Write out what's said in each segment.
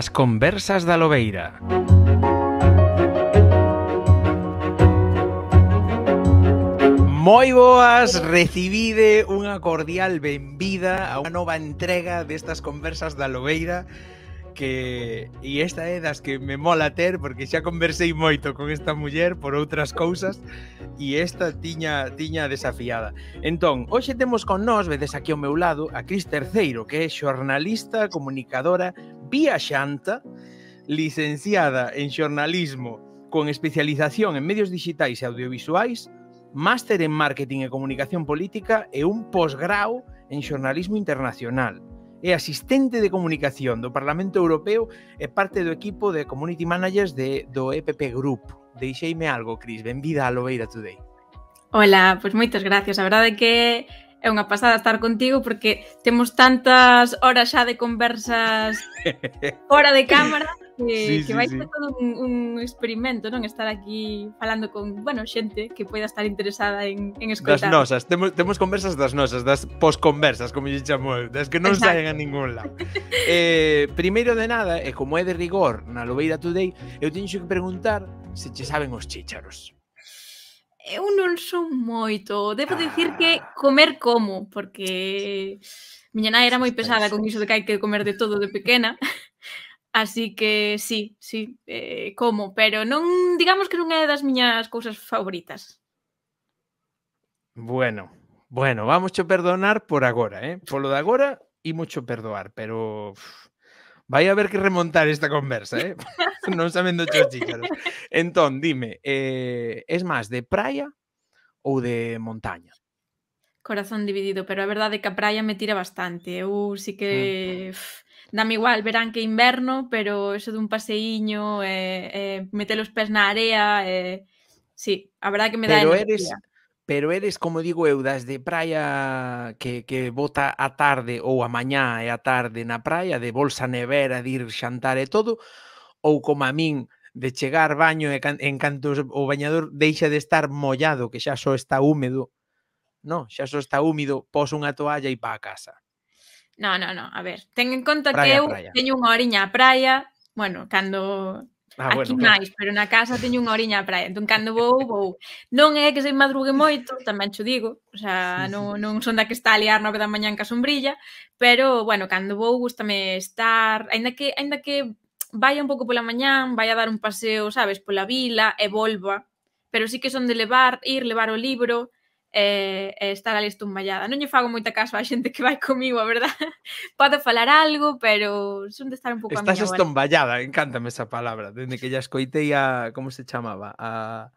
As conversas da Lobeira. Moi boas, recibide unha cordial benvida a unha nova entrega destas conversas da Lobeira que e esta é das que me mola ter porque xa conversei moito con esta muller por outras cousas e esta tiña tiña desafiada. Entón, hoxe temos con nós, vedes aquí ao meu lado, a Cris Terceiro, que é xornalista, comunicadora Vía Xanta, licenciada en xornalismo con especialización en medios digitais e audiovisuais, máster en marketing e comunicación política e un posgrao en xornalismo internacional. É asistente de comunicación do Parlamento Europeo e parte do equipo de Community Managers de, do EPP Group. Deixeime algo, Cris. Benvida a Loveira Today. Ola, pois moitas gracias. A verdade é que é unha pasada estar contigo porque temos tantas horas xa de conversas fora de cámara que, sí, que vai sí, ser sí. todo un, un experimento, non? Estar aquí falando con, bueno, xente que poida estar interesada en, en escoitar. Das nosas, temos, temos conversas das nosas, das posconversas, como lle chamo eu, das que non Exacto. saen a ningún lado. eh, primeiro de nada, e como é de rigor na Lobeira Today, eu teño que preguntar se che saben os chícharos eu non son moito. Debo ah. dicir que comer como, porque miña nai era moi pesada con iso de que hai que comer de todo de pequena. Así que sí, sí, eh, como, pero non, digamos que non é das miñas cousas favoritas. Bueno, bueno, vamos a perdonar por agora, eh? Polo de agora, imos cho perdoar, pero... Uf, Vaya a haber que remontar esta conversa, ¿eh? No saben chos Entonces, dime, eh, es más de praia o de montaña? Corazón dividido, pero la verdad es que a me tira bastante. sí que... Mm. dame igual verán que inverno, pero eso de un paseíño, eh, eh, meter los pies en area, eh, sí, La verdad que me da Eres, pero eres, como digo eu, das de praia que, que bota a tarde ou a mañá e a tarde na praia, de bolsa nevera, de ir xantar e todo, ou como a min, de chegar baño e can, en canto o bañador deixa de estar mollado, que xa só está húmedo, no, xa só está húmido, pos unha toalla e pa a casa. No, no, no, a ver, ten en conta praia, que eu praia. teño unha oriña a praia, bueno, cando Ah, bueno, Aquí claro. máis, pero na casa teño unha oriña a praia, entón cando vou, vou. Non é que se madrugue moito, tamén xo digo, o sea, sí, non, sí. non son da que está a liar nove da mañan ca sombrilla, pero, bueno, cando vou, gustame estar, ainda que, ainda que vai un pouco pola mañan, vai a dar un paseo, sabes, pola vila e volva, pero sí que son de levar, ir, levar o libro, e, e estar ali estumballada. Non lle fago moita caso á xente que vai comigo, a verdad. Podo falar algo, pero son de estar un pouco a miña Estás estumballada, encántame esa palabra. Dende que ya escoitei a... Como se chamaba? A...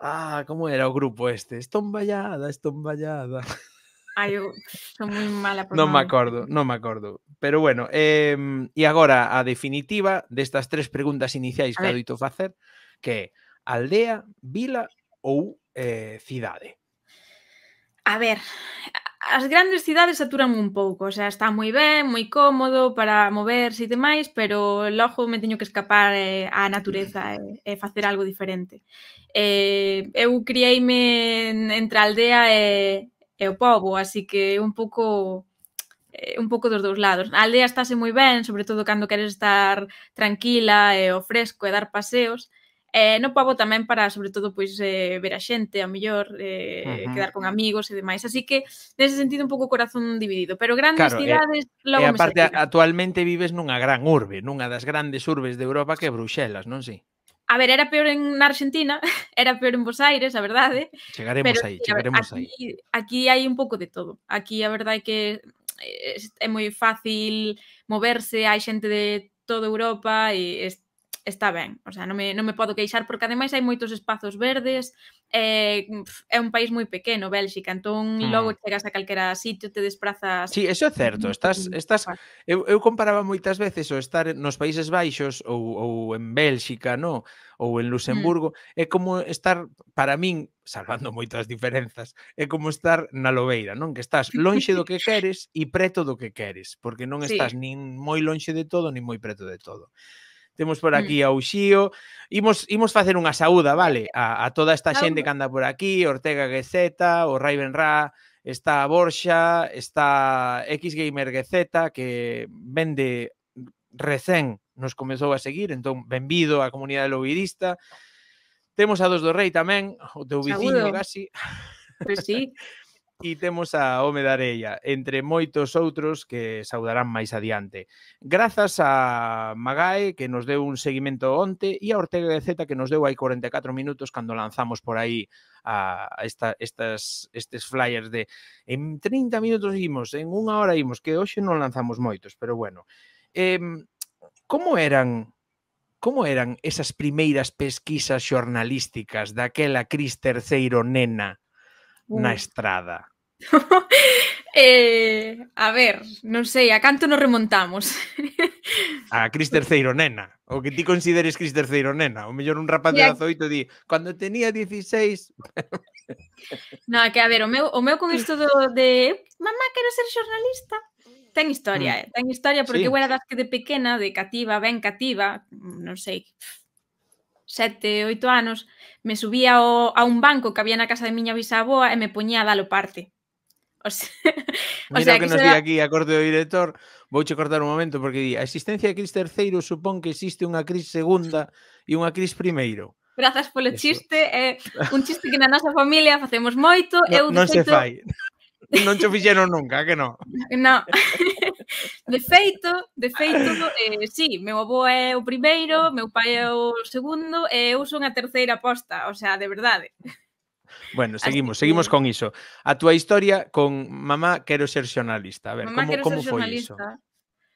Ah, como era o grupo este? Estomballada, estomballada. Ai, eu son moi mala por Non me acordo, non me acordo. Pero bueno, eh, e agora a definitiva destas tres preguntas iniciais a que adoito facer, que é aldea, vila ou eh, cidade? A ver, as grandes cidades saturan un pouco, o sea, está moi ben, moi cómodo para moverse e demais, pero logo me teño que escapar eh, á natureza e, eh, eh, facer algo diferente. Eh, eu criei-me entre a aldea e, e o pobo, así que un pouco eh, un pouco dos dous lados. A aldea estáse moi ben, sobre todo cando queres estar tranquila e o fresco e dar paseos, Eh, no pavo tamén para, sobre todo, pois eh, ver a xente, a mellor, eh, uh -huh. quedar con amigos e demais. Así que, nese sentido, un pouco corazón dividido. Pero grandes claro, eh, cidades, eh, logo e aparte, me actualmente vives nunha gran urbe, nunha das grandes urbes de Europa que é Bruxelas, non si? Sí? A ver, era peor en Argentina, era peor en Buenos Aires, a verdade. Chegaremos pero, aí, chegaremos aquí, aí. Aquí hai un pouco de todo. Aquí a verdade é que é moi fácil moverse, hai xente de toda Europa e está ben, o sea, non me, non me podo queixar porque ademais hai moitos espazos verdes, eh, é un país moi pequeno, Bélxica, entón mm. logo chegas a calquera sitio, te desprazas. Sí, eso é certo, mm, estás mm, estás eu, eu comparaba moitas veces o estar nos Países Baixos ou, ou en Bélxica, no, ou en Luxemburgo, mm. é como estar para min salvando moitas diferenzas, é como estar na lobeira, non? Que estás lonxe do que queres e preto do que queres, porque non estás sí. nin moi lonxe de todo, nin moi preto de todo. Temos por aquí mm. ao Xío. Imos, imos facer unha saúda, vale? A, a toda esta xente que anda por aquí, Ortega Guezeta, o Raiben Ra, está Borxa, está X Gamer que vende recén nos comezou a seguir, entón benvido á comunidade lobidista. Temos a dos do Rei tamén, o teu vizinho, casi. Pois pues sí. e temos a Home da Areia, entre moitos outros que saudarán máis adiante. Grazas a Magae, que nos deu un seguimento onte, e a Ortega de Zeta, que nos deu aí 44 minutos cando lanzamos por aí a esta, estas, estes flyers de en 30 minutos imos, en unha hora imos, que hoxe non lanzamos moitos, pero bueno. Eh, como eran como eran esas primeiras pesquisas xornalísticas daquela Cris Terceiro nena na estrada? eh, a ver, non sei, a canto nos remontamos? a Cris Terceiro, nena. O que ti consideres Cris Terceiro, nena. O mellor un rapaz de 18 di, cando tenía 16... non, que a ver, o meu, o meu con isto do, de mamá, quero ser xornalista, ten historia, mm. eh? ten historia, porque sí. eu era das que de pequena, de cativa, ben cativa, non sei, sete, oito anos, me subía ao, a un banco que había na casa de miña bisavoa e me poñía a dalo parte. O sea, Mira o sea, que, que nos será... di aquí a corte do director, vouche cortar un momento porque di, a existencia de Cris terceiro supón que existe unha Cris segunda e unha Cris primeiro. Grazas polo Eso. chiste, é eh, un chiste que na nosa familia facemos moito, no, eu non feito... se fai. Non che fixeron nunca, que non? Non. De feito, de feito, eh, sí, meu avó é o primeiro, meu pai é o segundo e eu son a terceira posta, o sea, de verdade. Bueno, seguimos, seguimos con iso. A túa historia con mamá quero ser xornalista. A ver, mamá como, como foi iso?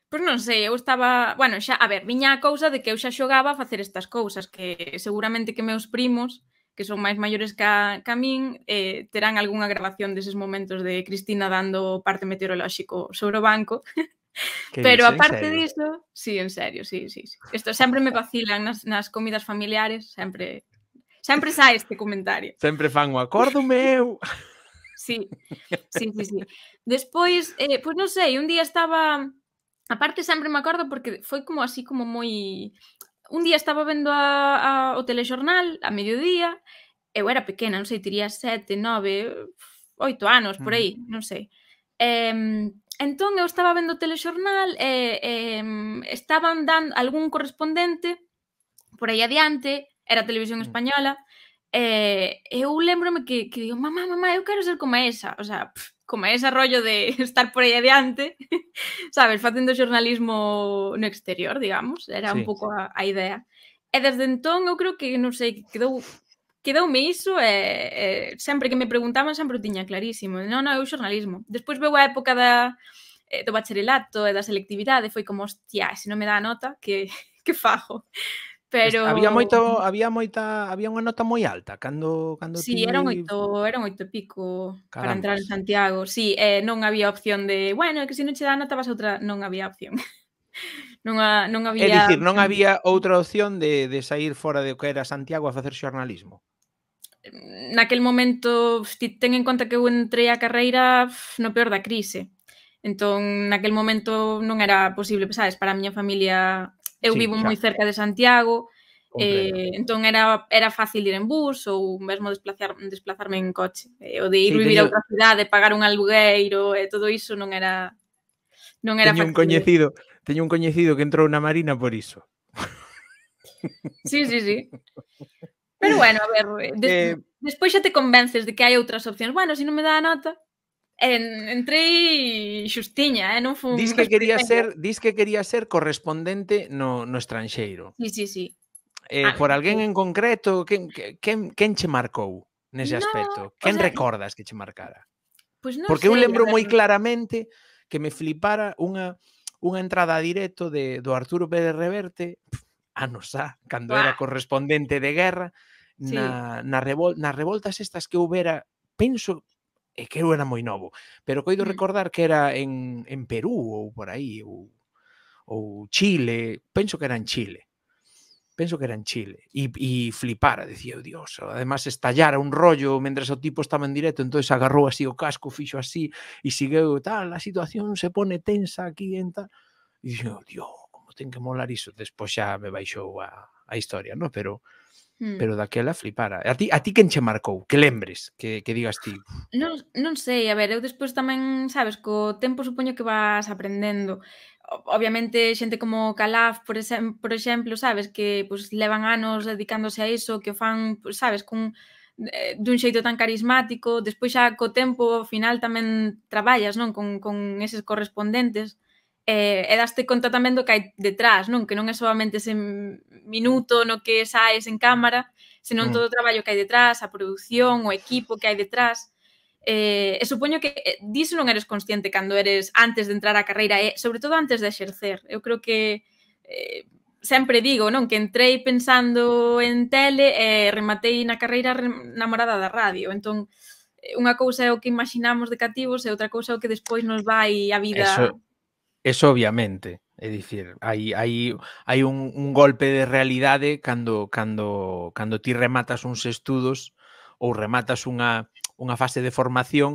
Pois non sei, eu estaba... Bueno, xa, a ver, viña a cousa de que eu xa xogaba a facer estas cousas, que seguramente que meus primos, que son máis maiores que a min, eh, terán algunha grabación deses momentos de Cristina dando parte meteorolóxico sobre o banco. Pero dice, aparte disto, sí, en serio, sí, sí, sí. Isto sempre me vacilan nas, nas comidas familiares, sempre Sempre sai este comentario. Sempre fan o acordo eu. Sí, sí, sí, sí. Despois, eh, pois non sei, un día estaba... A parte, sempre me acordo porque foi como así como moi... Un día estaba vendo a, a, o telexornal a mediodía, eu era pequena, non sei, tiría sete, nove, oito anos, por aí, mm. non sei. Eh, entón, eu estaba vendo o telexornal e eh, eh, estaban dando algún correspondente por aí adiante era televisión mm. española, e eh, eu lembrome que, que digo, mamá, mamá, eu quero ser como esa, o sea, pff, como ese rollo de estar por aí adiante, sabes, facendo xornalismo no exterior, digamos, era sí, un pouco sí. a, a idea. E desde entón eu creo que, non sei, quedou quedoume iso e, e sempre que me preguntaban sempre o tiña clarísimo. Non, non, eu xornalismo. Despois veu a época da, eh, do bacharelato e da selectividade, foi como, hostia, se non me dá a nota, que, que fajo? Pero... Había moito, había moita, había unha nota moi alta cando cando Si, sí, era eran oito, moito pico Caramba. para entrar en Santiago. Si, sí, eh, non había opción de, bueno, que se non che dá nota vas outra, non había opción. non, a, non había É dicir, non había outra opción de, de sair fora de o que era Santiago a facer xornalismo. Mm, naquel momento, ti ten en conta que eu entrei a carreira no peor da crise. Entón, naquel momento non era posible, sabes, para a miña familia Eu sí, vivo claro. moi cerca de Santiago, eh, entón era era fácil ir en bus ou mesmo desplazar desplazarme en coche. Eh, o de ir sí, vivir teño... a outra cidade, pagar un alugueiro e eh, todo iso non era non era teño un coñecido, teño un coñecido que entrou na marina por iso. Sí, sí, sí. Pero bueno, a ver, de, eh... despois xa te convences de que hai outras opcións. Bueno, se si non me dá a nota, en, entrei xustiña, eh? non fun... Dis que quería ser, dis que quería ser correspondente no, no estranxeiro. Sí, sí, sí. Eh, ah, por alguén eh, en concreto, quen, quen, quen che marcou nese no, aspecto? Quen o sea, recordas que che marcara? Pues non Porque sei, eu lembro moi claramente que me flipara unha unha entrada directo de do Arturo Pérez Reverte anos xa, cando Uah. era correspondente de guerra na sí. na, revol, nas revoltas estas que houbera penso e que eu era moi novo, pero coido mm. recordar que era en, en Perú ou por aí, ou, ou Chile, penso que era en Chile, penso que era en Chile, e, e flipara, decía eu, dios, además estallara un rollo mentre o tipo estaba en directo, entonces agarrou así o casco, fixo así, e sigueu, tal, a situación se pone tensa aquí, en tal, e dixo, dios, como ten que molar iso, despois xa me baixou a, a historia, no? pero Mm. Pero daquela flipara. A ti, a ti quen che marcou? Que lembres? Que, que digas ti? Non, non sei, a ver, eu despois tamén, sabes, co tempo supoño que vas aprendendo. Obviamente, xente como Calaf, por, exemplo, por exemplo, sabes, que pues, levan anos dedicándose a iso, que o fan, pues, sabes, cun eh, dun xeito tan carismático, despois xa co tempo ao final tamén traballas, non, con, con eses correspondentes e, e daste conta tamén do que hai detrás, non? Que non é solamente ese minuto no que saes en cámara, senón mm. todo o traballo que hai detrás, a produción, o equipo que hai detrás. Eh, e supoño que eh, diso non eres consciente cando eres antes de entrar á carreira, e sobre todo antes de exercer. Eu creo que eh, sempre digo, non, que entrei pensando en tele e rematei na carreira namorada da radio. Entón, unha cousa é o que imaginamos de cativos e outra cousa é o que despois nos vai a vida. Eso Eso obviamente, é dicir, hai, hai, hai un, un golpe de realidade cando, cando, cando ti rematas uns estudos ou rematas unha, unha fase de formación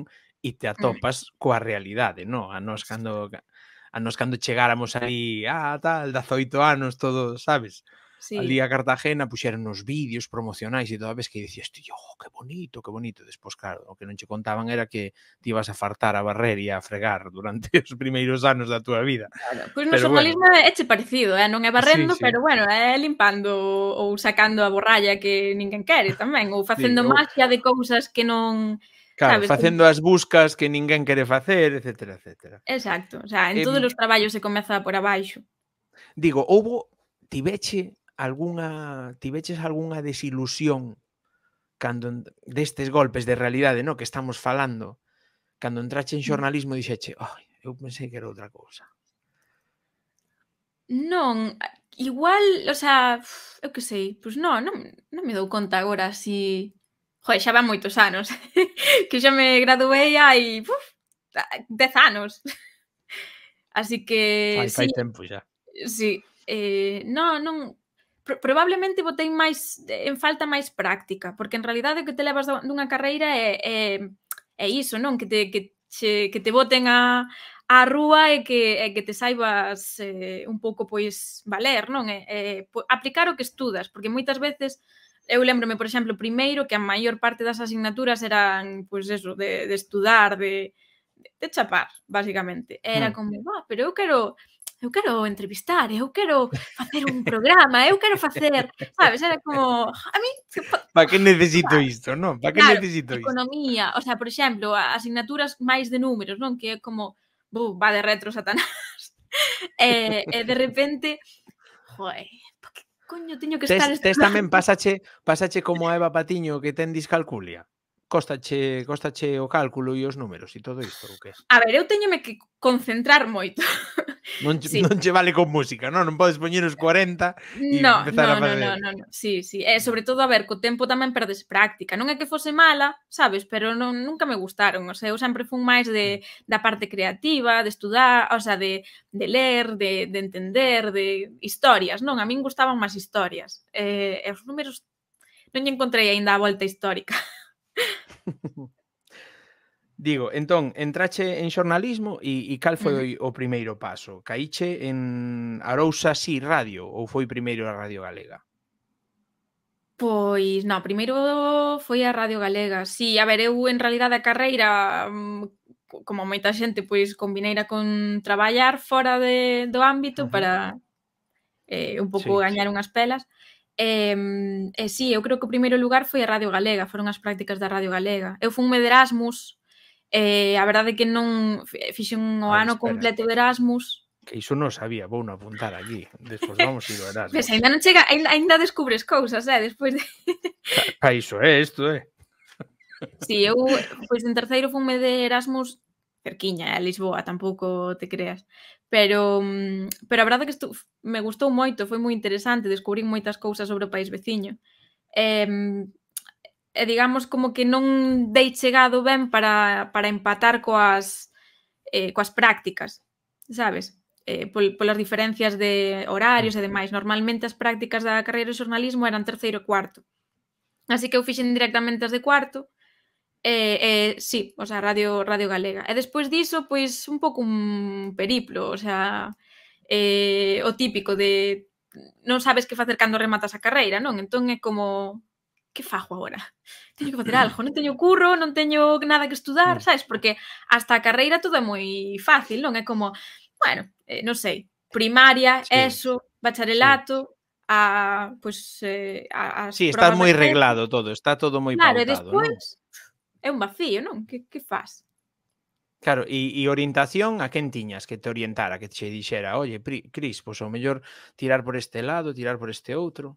e te mm. atopas coa realidade, non? A nos cando a nos cando chegáramos aí, ah, tal, 18 anos, todo, sabes? sí. al día Cartagena puxeron nos vídeos promocionais e toda vez que dicías ti, oh, que bonito, que bonito. Despois, claro, o que non che contaban era que ti ibas a fartar a barrer e a fregar durante os primeiros anos da túa vida. Claro, pois no xornalismo bueno. é che parecido, eh? non é barrendo, sí, sí. pero bueno, é limpando ou sacando a borralla que ninguén quere tamén, ou facendo sí, magia ou... de cousas que non... Claro, sabes, facendo as buscas que ninguén quere facer, etc, etc. Exacto, o sea, en eh, todos os traballos se comeza por abaixo. Digo, houve, tiveche alguna tiveches alguna desilusión cando destes golpes de realidade, no, que estamos falando, cando entraste en mm. xornalismo dixeche, "Ai, oh, eu pensei que era outra cousa." Non, igual, o sea, eu que sei, pois non, non, non me dou conta agora si... Joder, xa van moitos anos, que xa me graduei hai, puf, dez anos. Así que... Fai, sí, fai tempo xa. Sí, eh, non, non, probablemente botei máis en falta máis práctica, porque en realidade o que te levas dunha carreira é, é, é iso, non? Que te, que, che, que te boten a, a rúa e que, e que te saibas eh, un pouco pois valer, non? E, eh, aplicar o que estudas, porque moitas veces eu lembrome, por exemplo, primeiro que a maior parte das asignaturas eran, pois eso, de, de estudar, de, de chapar, basicamente. Era mm. como, va, ah, pero eu quero eu quero entrevistar, eu quero facer un programa, eu quero facer, sabes, era como, a mí... Para que necesito isto, non? Para que claro, necesito isto? Economía, o sea, por exemplo, asignaturas máis de números, non? Que é como, buh, va de retro satanás. e, eh, e de repente, joe, que coño teño que tes, estar... Tes tamén pasache, pasache como a Eva Patiño que ten discalculia costache, costache o cálculo e os números e todo isto o que? é? A ver, eu teñeme que concentrar moito. Non, sí. non che vale con música, non? Non podes poñer os 40 e no, empezar no, a fazer. No, no, no, no. Sí, sí. Eh, sobre todo, a ver, co tempo tamén perdes práctica. Non é que fose mala, sabes, pero non, nunca me gustaron. O sea, eu sempre fun máis de, mm. da parte creativa, de estudar, o sea, de, de ler, de, de entender, de historias, non? A min gustaban máis historias. Eh, os números non lle encontrei aínda a volta histórica. Digo, entón, entrache en xornalismo e, e cal foi o primeiro paso? Caíche en Arousa Si Radio ou foi primeiro a Radio Galega? Pois, non, primeiro foi a Radio Galega. Si, sí, a ver, eu en realidade a carreira mm, como moita xente, pois combineira con traballar fora de, do ámbito uh -huh. para eh, un pouco sí, gañar sí. unhas pelas. Uh E, e eh, sí, eu creo que o primeiro lugar foi a Radio Galega, foron as prácticas da Radio Galega. Eu fun de Erasmus, e eh, a verdade é que non fixe un ah, ano completo de Erasmus. Que iso non sabía, vou non apuntar aquí. Despois vamos ir ao Erasmus. Ves, ainda non chega, ainda, ainda descubres cousas, eh, despois de... Pa, iso é eh, isto, eh. Si, sí, eu, pois en terceiro funme de Erasmus cerquiña, a eh, Lisboa, tampouco te creas pero mm, pero a verdade que estu, me gustou moito, foi moi interesante, descubrín moitas cousas sobre o país veciño. E, e digamos como que non dei chegado ben para, para empatar coas eh, coas prácticas, sabes? Eh, pol, polas diferencias de horarios e demais. Normalmente as prácticas da carreira de xornalismo eran terceiro e cuarto. Así que eu fixen directamente as de cuarto, Eh, eh, sí, o sea, Radio, Radio Galega. E despois diso, pois, un pouco un periplo, o sea, eh, o típico de non sabes que facer cando rematas a carreira, non? Entón é como, que fajo agora? Teño que facer algo, non teño curro, non teño nada que estudar, mm. sabes? Porque hasta a carreira todo é moi fácil, non? É como, bueno, eh, non sei, primaria, sí. eso, bacharelato, sí a pues pois, eh, a, a Sí, está moi reglado todo, está todo moi claro, pautado. Claro, e despois ¿no? é un vacío, non? Que, que faz? Claro, e, e orientación a quen tiñas que te orientara, que te dixera, oye, Cris, pois pues, o mellor tirar por este lado, tirar por este outro.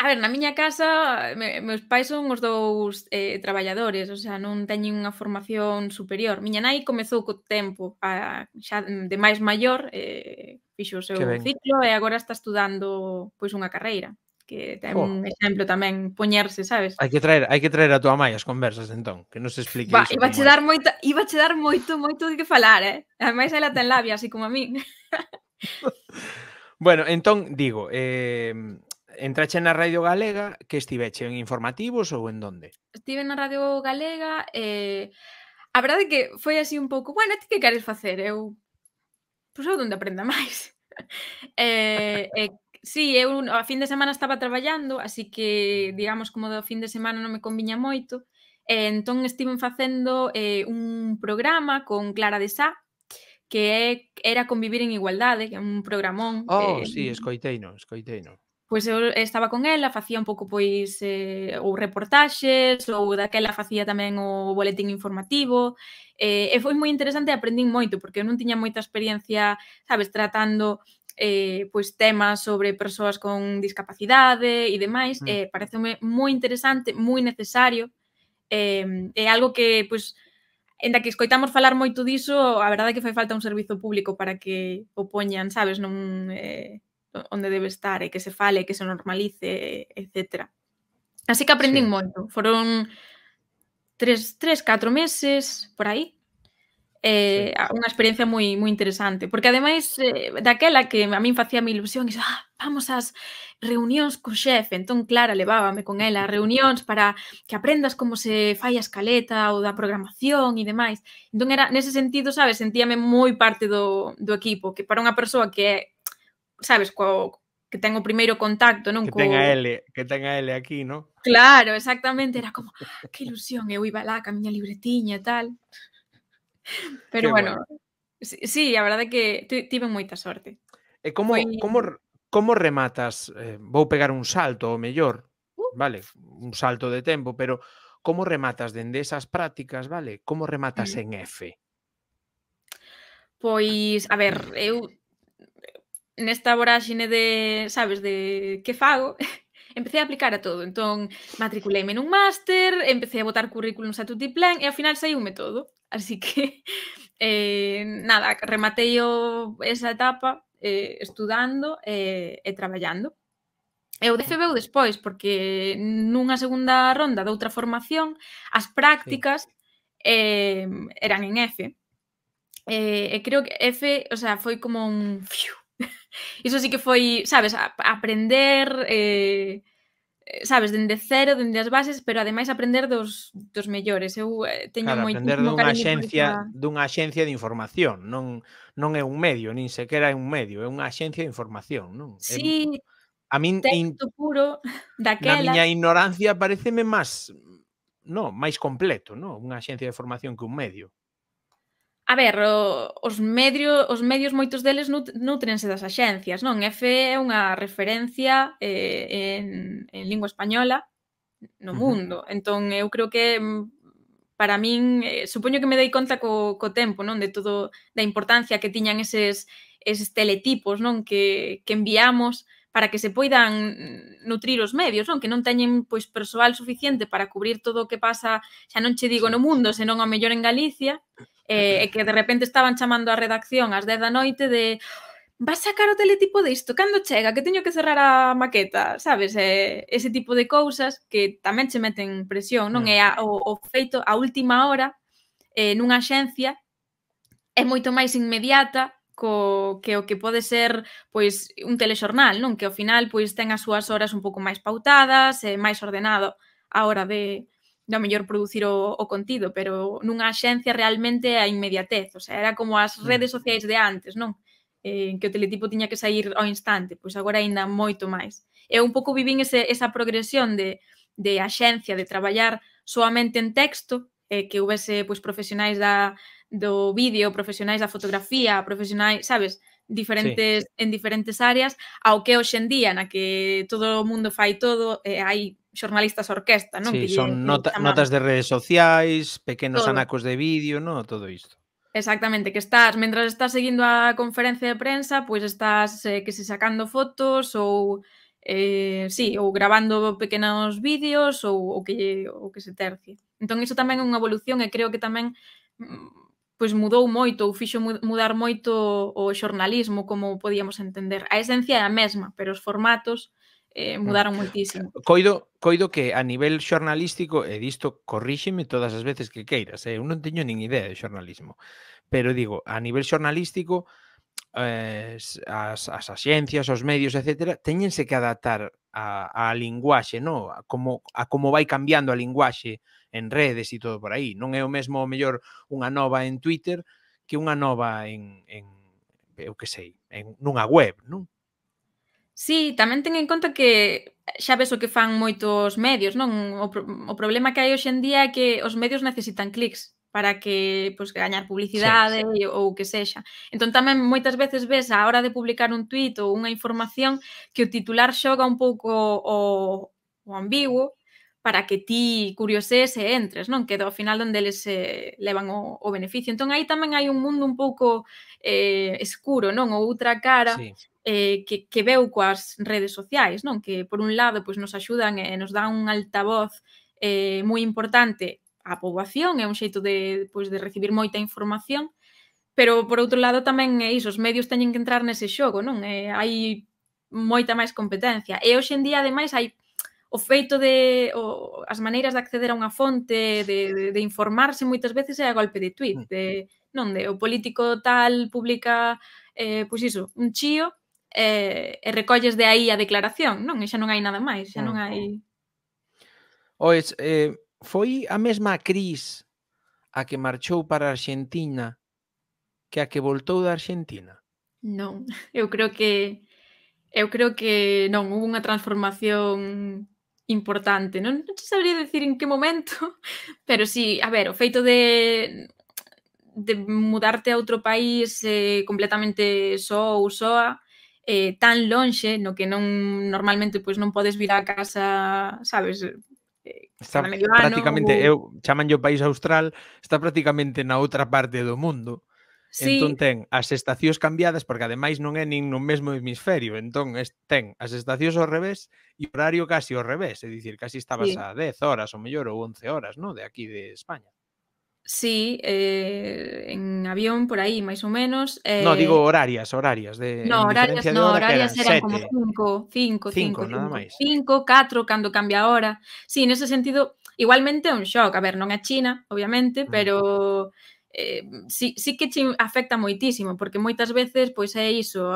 A ver, na miña casa, me, meus pais son os dous eh, traballadores, o sea, non teñen unha formación superior. Miña nai comezou co tempo, a, xa de máis maior, eh, fixo o seu ciclo e agora está estudando pois unha carreira que ten oh. un exemplo tamén poñerse, sabes? Hai que traer, hai que traer a tua mãe as conversas entón, que nos explique Va, iba che dar moito, iba che dar moito, moito de que falar, eh? Ademais ela ten labia así como a min. bueno, entón digo, eh entrache na Radio Galega, que estiveche en informativos ou en donde? Estive na Radio Galega eh A verdade é que foi así un pouco, bueno, ti que queres facer? Eu pois eu onde aprenda máis. eh, eh, Sí, eu a fin de semana estaba traballando, así que, digamos, como do fin de semana non me conviña moito, e entón estiven facendo eh, un programa con Clara de Sá, que é, era Convivir en Igualdade, que é un programón. Oh, eh, sí, escoiteino, escoiteino. Pois eu estaba con ela, facía un pouco pois eh, ou reportaxes, ou daquela facía tamén o boletín informativo, eh, e foi moi interesante e aprendín moito, porque eu non tiña moita experiencia, sabes, tratando eh, pois temas sobre persoas con discapacidade e demais, mm. eh, pareceume moi interesante, moi necesario, eh, é algo que, pois, enda que escoitamos falar moito diso, a verdade é que fai falta un servizo público para que o poñan, sabes, non eh, onde debe estar, e que se fale, que se normalice, etc. Así que aprendín sí. moito. Foron tres, tres, catro meses, por aí, eh, sí. unha experiencia moi moi interesante, porque ademais eh, daquela que a min facía mi ilusión, iso, ah, vamos ás reunións co xefe, entón Clara levábame con ela a reunións para que aprendas como se fai a escaleta ou da programación e demais. Entón era nese sentido, sabes, sentíame moi parte do, do equipo, que para unha persoa que sabes, co, que ten o primeiro contacto, non? Que ten a L, que ten a L aquí, non? Claro, exactamente, era como, ah, que ilusión, eu iba lá ca miña libretiña e tal. Pero Qué bueno, bueno. Sí, sí, a verdade que tive moita sorte. E eh, como, Foi... como, como rematas? Eh, vou pegar un salto, ou mellor, uh. vale, un salto de tempo, pero como rematas dende esas prácticas, vale? Como rematas en F? Pois, a ver, eu nesta voraxine de, sabes, de que fago, empecé a aplicar a todo. Entón, matriculeime nun máster, empecé a botar currículums a tutti plan e ao final saíume todo. Así que, eh, nada, rematei o, esa etapa eh, estudando eh, e traballando. E o DFBeu despois, porque nunha segunda ronda de outra formación, as prácticas sí. eh, eran en F. Eh, e creo que F, o sea, foi como un... Iso sí que foi, sabes, a, aprender... Eh, Eh, sabes, dende cero, dende as bases, pero ademais aprender dos, dos mellores. Eu eh, teño claro, aprender dunha axencia, para... dunha axencia de información, non non é un medio, nin sequera é un medio, é unha axencia de información, non? Sí, é, a min in, puro daquela. Na miña ignorancia pareceme máis no, máis completo, no, unha axencia de formación que un medio. A ver, o, os, medio, os medios moitos deles nut, nutrense das axencias, non? EFE é unha referencia eh, en, en lingua española no mundo. Entón, eu creo que mm, para min, eh, supoño que me dei conta co, co tempo, non? De todo, da importancia que tiñan eses, eses teletipos, non? Que, que enviamos para que se poidan mm, nutrir os medios, non? Que non teñen pois persoal suficiente para cubrir todo o que pasa, xa non che digo no mundo, senón ao mellor en Galicia, eh, e que de repente estaban chamando a redacción ás 10 da noite de vas sacar o teletipo de isto, cando chega, que teño que cerrar a maqueta, sabes? Eh, ese tipo de cousas que tamén che meten presión, non? É mm. a, o, o feito a última hora eh, nunha axencia é moito máis inmediata co que o que pode ser pois un telexornal, non? Que ao final pois ten as súas horas un pouco máis pautadas, e máis ordenado a hora de do mellor producir o, o contido, pero nunha axencia realmente a inmediatez, o sea, era como as mm. redes sociais de antes, non? Eh, que o teletipo tiña que sair ao instante, pois agora aínda moito máis. Eu un pouco vivín ese, esa progresión de, de axencia, de traballar soamente en texto, eh, que houvese pois, profesionais da, do vídeo, profesionais da fotografía, profesionais, sabes, diferentes sí. en diferentes áreas, ao que hoxendía na que todo o mundo fai todo, eh, hai xornalistas orquesta, non? Sí, son nota, notas de redes sociais, pequenos todo. anacos de vídeo, non? Todo isto. Exactamente, que estás, mentras estás seguindo a conferencia de prensa, pois pues estás eh, que se sacando fotos ou eh, sí, ou grabando pequenos vídeos ou o que o que se terce. Entón iso tamén é unha evolución e creo que tamén pois pues, mudou moito ou fixo mudar moito o xornalismo como podíamos entender. A esencia é a mesma, pero os formatos eh, mm. mudaron moitísimo. Eh, coido, coido que a nivel xornalístico, e disto corríxeme todas as veces que queiras, eh, eu non teño nin idea de xornalismo, pero digo, a nivel xornalístico, eh, as, as axencias, os medios, etc., teñense que adaptar a, a linguaxe, no? a, como, a como vai cambiando a linguaxe en redes e todo por aí. Non é o mesmo, o mellor, unha nova en Twitter que unha nova en, en eu que sei, en, nunha web, non? Sí, tamén ten en conta que xa ves o que fan moitos medios, non? O, pro, o problema que hai hoxe en día é que os medios necesitan clics para que pois, gañar publicidade sí, sí. ou o que sexa. Entón tamén moitas veces ves a hora de publicar un tuit ou unha información que o titular xoga un pouco o, o ambiguo para que ti curioses e entres, non? Que ao final onde eles eh, levan o, o beneficio. Entón aí tamén hai un mundo un pouco eh, escuro, non? Ou outra cara sí eh, que, que veu coas redes sociais, non? Que por un lado pois nos axudan e nos dan un altavoz eh, moi importante á poboación, é un xeito de, pois, de recibir moita información, pero por outro lado tamén é iso, os medios teñen que entrar nese xogo, non? Eh, hai moita máis competencia. E hoxe en día, ademais, hai o feito de o, as maneiras de acceder a unha fonte, de, de, de informarse moitas veces é a golpe de tweet, mm. de, non de o político tal publica eh, pois iso, un chío e, e recolles de aí a declaración, non? E xa non hai nada máis, xa non hai... Ois, eh, foi a mesma Cris a que marchou para a Argentina que a que voltou da Argentina? Non, eu creo que eu creo que non, hubo unha transformación importante. Non, non te sabría decir en que momento, pero sí, a ver, o feito de de mudarte a outro país eh, completamente só ou soa eh, tan lonxe no que non normalmente pois non podes vir a casa, sabes, eh, está medio prácticamente ano, eu chaman o país austral, está prácticamente na outra parte do mundo. Sí. Entón ten as estacións cambiadas porque ademais non é nin no mesmo hemisferio, entón ten as estacións ao revés e horario casi ao revés, é dicir, casi estabas sí. a 10 horas ou mellor ou 11 horas, no, de aquí de España. Sí, eh, en avión por aí, máis ou menos. Eh... No, digo eh, horarias, horarias. De, no, horarias, de no, horarias eran, eran como 5, 5, 5, 5, 4, cando cambia a hora. Sí, nese sentido, igualmente é un shock. A ver, non é China, obviamente, mm. pero... Eh, sí, sí que che afecta moitísimo, porque moitas veces pois é iso,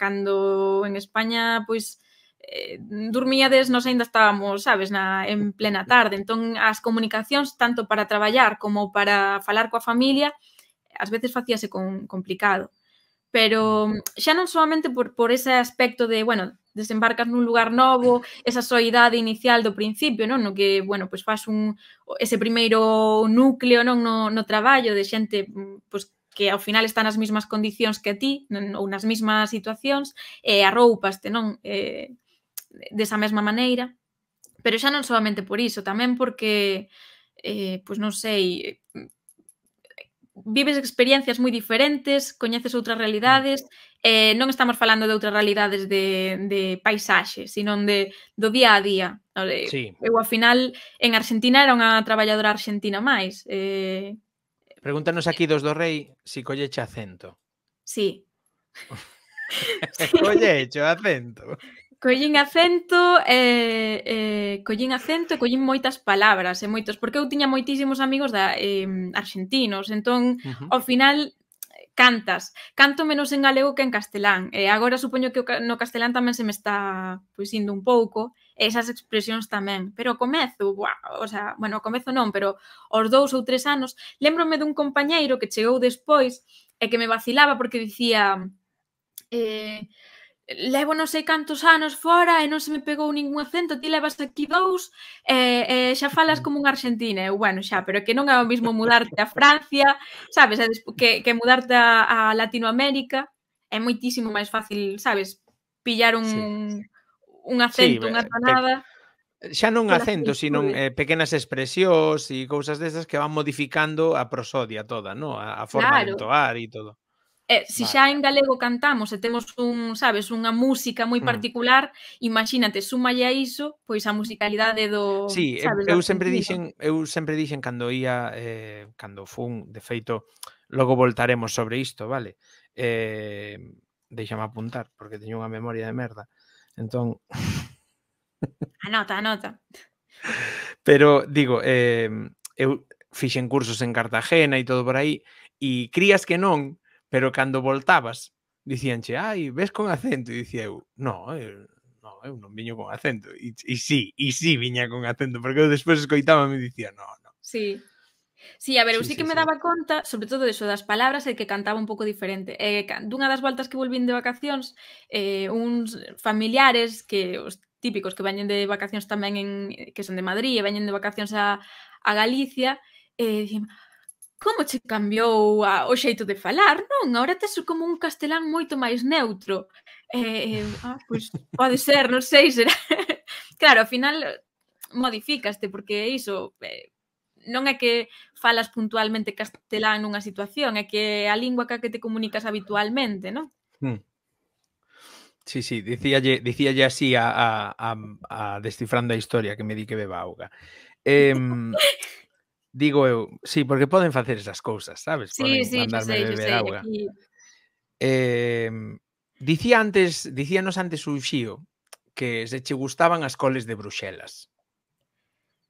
cando en España pois Eh, dormíades, nós ainda estábamos, sabes, na, en plena tarde. Entón, as comunicacións, tanto para traballar como para falar coa familia, ás veces facíase con, complicado. Pero xa non solamente por, por ese aspecto de, bueno, desembarcas nun lugar novo, esa soidade inicial do principio, non? No que, bueno, pois faz un ese primeiro núcleo, non, no, no traballo de xente pois que ao final están nas mesmas condicións que a ti, ou nas mesmas situacións, e arroupaste, non? Eh, desa mesma maneira, pero xa non solamente por iso, tamén porque eh, pois non sei, vives experiencias moi diferentes, coñeces outras realidades, eh, non estamos falando de outras realidades de, de paisaxe, sino de, do día a día. Sí. Eu, ao final, en Argentina era unha traballadora argentina máis. Eh, Pregúntanos aquí dos do rei si colleche acento. Sí. colleche acento. Collín acento e eh, eh, collín acento e collín moitas palabras e moitos, porque eu tiña moitísimos amigos da eh, argentinos, entón uh -huh. ao final cantas, canto menos en galego que en castelán. E eh, agora supoño que no castelán tamén se me está pois indo un pouco, esas expresións tamén, pero ao comezo, buah, o sea, bueno, ao comezo non, pero aos dous ou tres anos, lembrome dun compañeiro que chegou despois e que me vacilaba porque dicía eh, levo non sei cantos anos fora e non se me pegou ningún acento, ti levas aquí dous e, e xa falas como un argentina. Eu, bueno, xa, pero que non é o mismo mudarte a Francia, sabes, que, que mudarte a, a Latinoamérica é moitísimo máis fácil, sabes, pillar un, sí. un acento, sí, unha eh, tonada. Xa non acento, sino eh. eh, pequenas expresións e cousas desas que van modificando a prosodia toda, no? a, a forma claro. de entoar e todo. Eh, se vale. xa en galego cantamos e temos un, sabes, unha música moi mm. particular, mm. imagínate, súmalle a iso, pois a musicalidade do, Sí, sabes, eu, eu sempre dixen, eu sempre dixen cando ia eh cando fun, de feito, logo voltaremos sobre isto, vale? Eh, deixame apuntar porque teño unha memoria de merda. Entón Anota, anota. Pero digo, eh, eu fixen cursos en Cartagena e todo por aí, e crías que non, Pero cando voltabas, dicíanche, ai, ves con acento? E dicía eu, no, eu, no, eu non viño con acento. E, e sí, e sí viña con acento, porque eu despois escoitaba e me dicía, no, no. Sí. Sí, a ver, eu sí, sí que sí, me sí. daba conta, sobre todo eso das palabras, e que cantaba un pouco diferente. Eh, dunha das voltas que volvín de vacacións, eh, uns familiares que os típicos que veñen de vacacións tamén en que son de Madrid e veñen de vacacións a, a Galicia, eh, dicen, como che cambiou a, o xeito de falar, non? Ahora tes como un castelán moito máis neutro. Eh, eh, ah, pois pode ser, non sei, será... claro, ao final eh, modificaste, porque iso... Eh, non é que falas puntualmente castelán nunha situación, é que a lingua ca que te comunicas habitualmente, non? Hmm. Sí, sí, dicíalle, dicíalle así a, a, a, a descifrando a historia que me di que beba auga. Eh, Digo eu, sí, porque poden facer esas cousas, sabes? Poden sí, mandarme sei, beber sei, agua. Aquí... Eh, dicía antes, dicíanos antes o Xío que se che gustaban as coles de Bruxelas.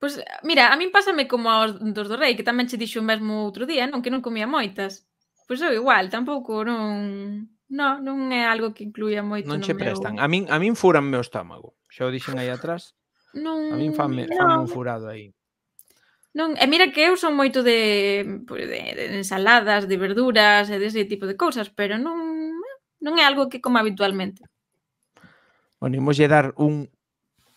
Pois, pues, eh, mira, a min pásame como aos dos do rei, que tamén che dixo o mesmo outro día, non? Que non comía moitas. Pois eu igual, tampouco non... No, non é algo que incluía moito non che no prestan. Meu... A min, a min furan meu estómago. Xa o dixen aí atrás. Non, a min fanme, no. un furado aí. Non, e mira que eu son moito de, de, de ensaladas, de verduras e dese tipo de cousas, pero non non é algo que como habitualmente. Bueno, imos lle dar un,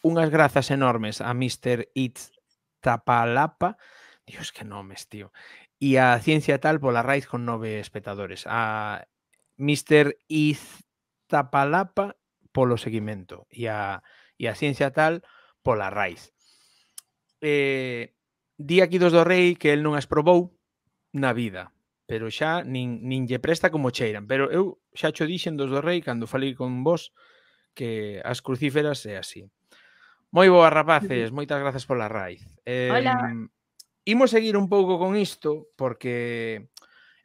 unhas grazas enormes a Mr. Itz Tapalapa. Dios, que nomes, tío. E a Ciencia Tal pola raíz con nove espectadores. A Mr. Tapalapa polo seguimento e a, e a Ciencia Tal pola raíz. Eh, Di aquí dos do rei que el non as probou na vida, pero xa nin, nin lle presta como cheiran. Pero eu xa cho dixen dos do rei cando falei con vos que as crucíferas é así. Moi boas, rapaces. Moitas grazas pola raiz. Eh, Hola. Imos seguir un pouco con isto porque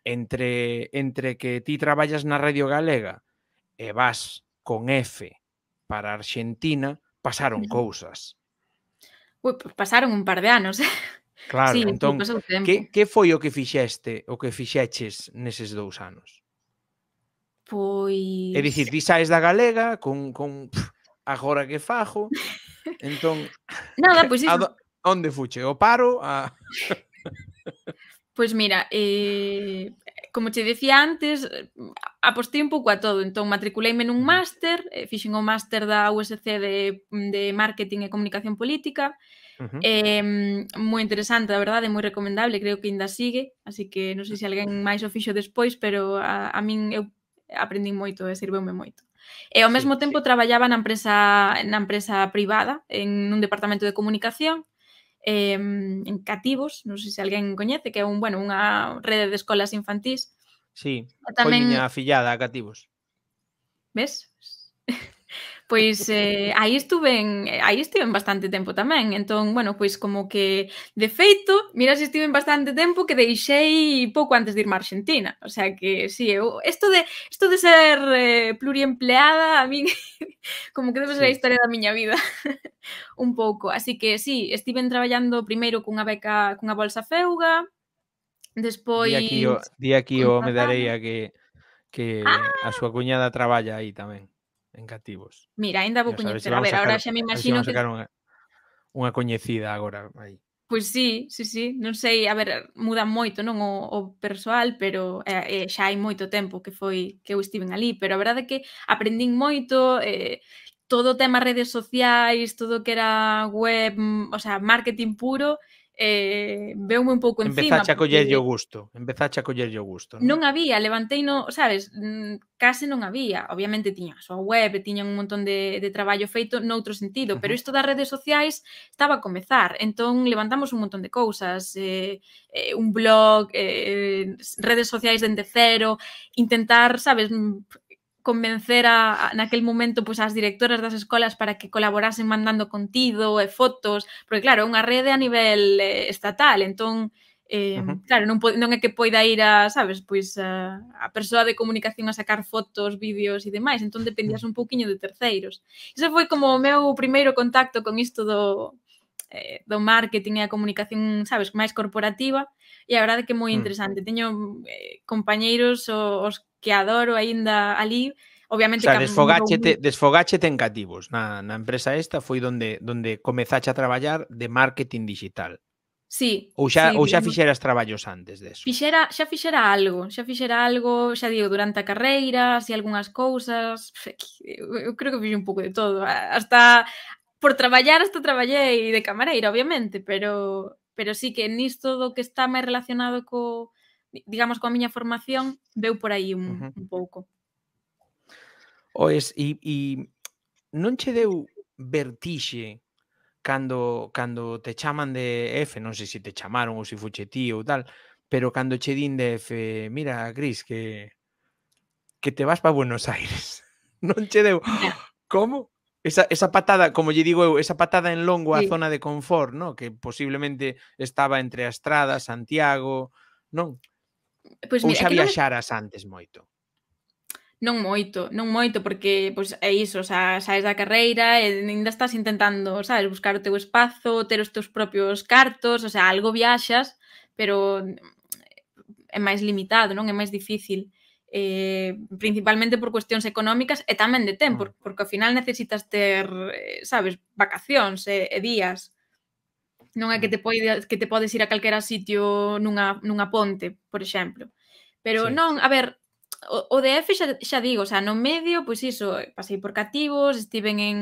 entre entre que ti traballas na Radio Galega e vas con F para Argentina, pasaron cousas. Ui, pasaron un par de anos. Claro, sí, entón, que, que foi o que fixeste, o que fixeches neses dous anos? Pois... É dicir, ti saes da galega con, con pff, agora que fajo, entón... Nada, pois... Pues iso... onde fuche? O paro? A... Pois pues mira, eh, como che decía antes, apostei un pouco a todo, entón matriculeime nun máster, eh, fixen o máster da USC de, de Marketing e Comunicación Política, e Uh -huh. eh, moi interesante, a verdade, moi recomendable, creo que ainda sigue, así que non sei se alguén máis o fixo despois, pero a, a min eu aprendín moito e sirveume moito. E ao mesmo sí, tempo sí. traballaba na empresa na empresa privada, en un departamento de comunicación, eh, en Cativos, non sei se alguén coñece, que é un, bueno, unha rede de escolas infantís. Sí, tamén... foi miña afillada a Cativos. Ves? Pois eh, aí en, aí en bastante tempo tamén. Entón, bueno, pois como que de feito, mira se en bastante tempo que deixei pouco antes de irme a Argentina. O sea que si, sí, eu esto de esto de ser eh, pluriempleada a mí, como que debe ser a historia da miña vida un pouco. Así que si, sí, en traballando primeiro cunha beca, cunha bolsa Feuga, Despois... Di aquí o, di aquí o me darei a que, que ah! a súa cuñada traballa aí tamén en cativos. Mira, ainda vou coñecer. A, a ver, agora xa me imagino que... Unha, unha coñecida agora aí. Pois sí, sí, sí, non sei, a ver, muda moito, non, o, o persoal, pero eh, xa hai moito tempo que foi que eu estiven ali, pero a verdade é que aprendín moito, eh, todo o tema redes sociais, todo o que era web, mm, o sea, marketing puro, eh, veume un pouco encima. Empezaxe a coller o gusto, empezaxe a coller o gusto. Non, non había, levantei no, sabes, mm, case non había. Obviamente tiña a súa web, tiña un montón de, de traballo feito noutro sentido, pero isto das redes sociais estaba a comezar. Entón levantamos un montón de cousas, eh, eh, un blog, eh, redes sociais dende cero, intentar, sabes, mm, convencer a, a, naquel momento pois as directoras das escolas para que colaborasen mandando contido e fotos, porque claro, é unha rede a nivel eh, estatal, entón eh, uh -huh. claro, non, non é que poida ir a, sabes, pois a, a persoa de comunicación a sacar fotos, vídeos e demais, entón dependías un pouquiño de terceiros. Ese foi como o meu primeiro contacto con isto do eh, do marketing e a comunicación, sabes, máis corporativa e a verdade que moi mm. interesante. Teño eh, compañeiros os que adoro aínda ali, obviamente o sea, desfogáchete, desfogáchete en cativos. Na, na empresa esta foi donde donde comezache a traballar de marketing digital. Sí. Ou xa, sí, ou xa fixeras traballos antes deso? Fixera, xa fixera algo, xa fixera algo, xa digo, durante a carreira, así algunhas cousas, eu creo que fixe un pouco de todo, hasta por traballar hasta traballei de camareira, obviamente, pero pero sí que nisto do que está máis relacionado co digamos, coa miña formación, veu por aí un, uh -huh. un pouco. Oes, e, e non che deu vertixe cando cando te chaman de F, non sei se te chamaron ou se fuche ti ou tal, pero cando che din de F, mira, Cris, que que te vas para Buenos Aires. Non che deu. Como? Esa, esa patada, como lle digo eu, esa patada en longo sí. zona de confort, no? que posiblemente estaba entre a Estrada, Santiago, non? Pois, Ou mira, xa viaxaras non... antes moito? Non moito, non moito, porque pois, é iso, xa, xa da carreira e ainda estás intentando, sabes, buscar o teu espazo, ter os teus propios cartos, o sea, algo viaxas, pero é máis limitado, non? É máis difícil. Eh, principalmente por cuestións económicas e tamén de tempo, mm. porque ao final necesitas ter, eh, sabes, vacacións e, e días Non é que mm. te poides que te podes ir a calquera sitio nunha nunha ponte, por exemplo. Pero sí. non, a ver, o, o DF xa, xa digo, o sea, no medio, pois iso, pasei por cativos, estiven en,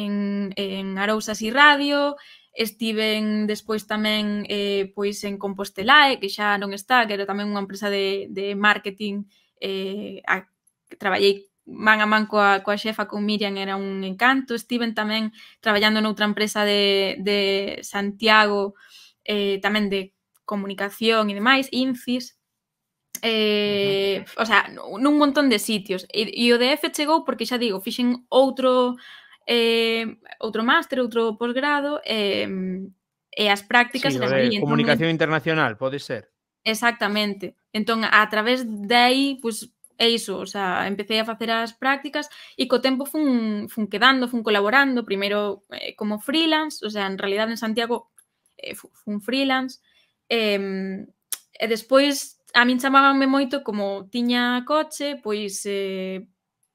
en, en Arousas e Radio, estiven despois tamén eh, pois en Compostelae, que xa non está, que era tamén unha empresa de, de marketing eh, a, traballei man a man coa, coa xefa, con Miriam, era un encanto. Estiven tamén traballando noutra empresa de, de Santiago, eh, tamén de comunicación e demais, INCIS, eh, o sea, nun montón de sitios. E, e o DF chegou porque xa digo, fixen outro eh, outro máster, outro posgrado eh, e as prácticas sí, eran ali. Entón comunicación internacional, pode ser. Exactamente. Entón, a través de aí, pues, é iso, o sea, empecé a facer as prácticas e co tempo fun, fun quedando, fun colaborando, primeiro eh, como freelance, o sea, en realidad en Santiago eh, fun freelance, eh, e despois a min chamábanme moito como tiña coche, pois eh,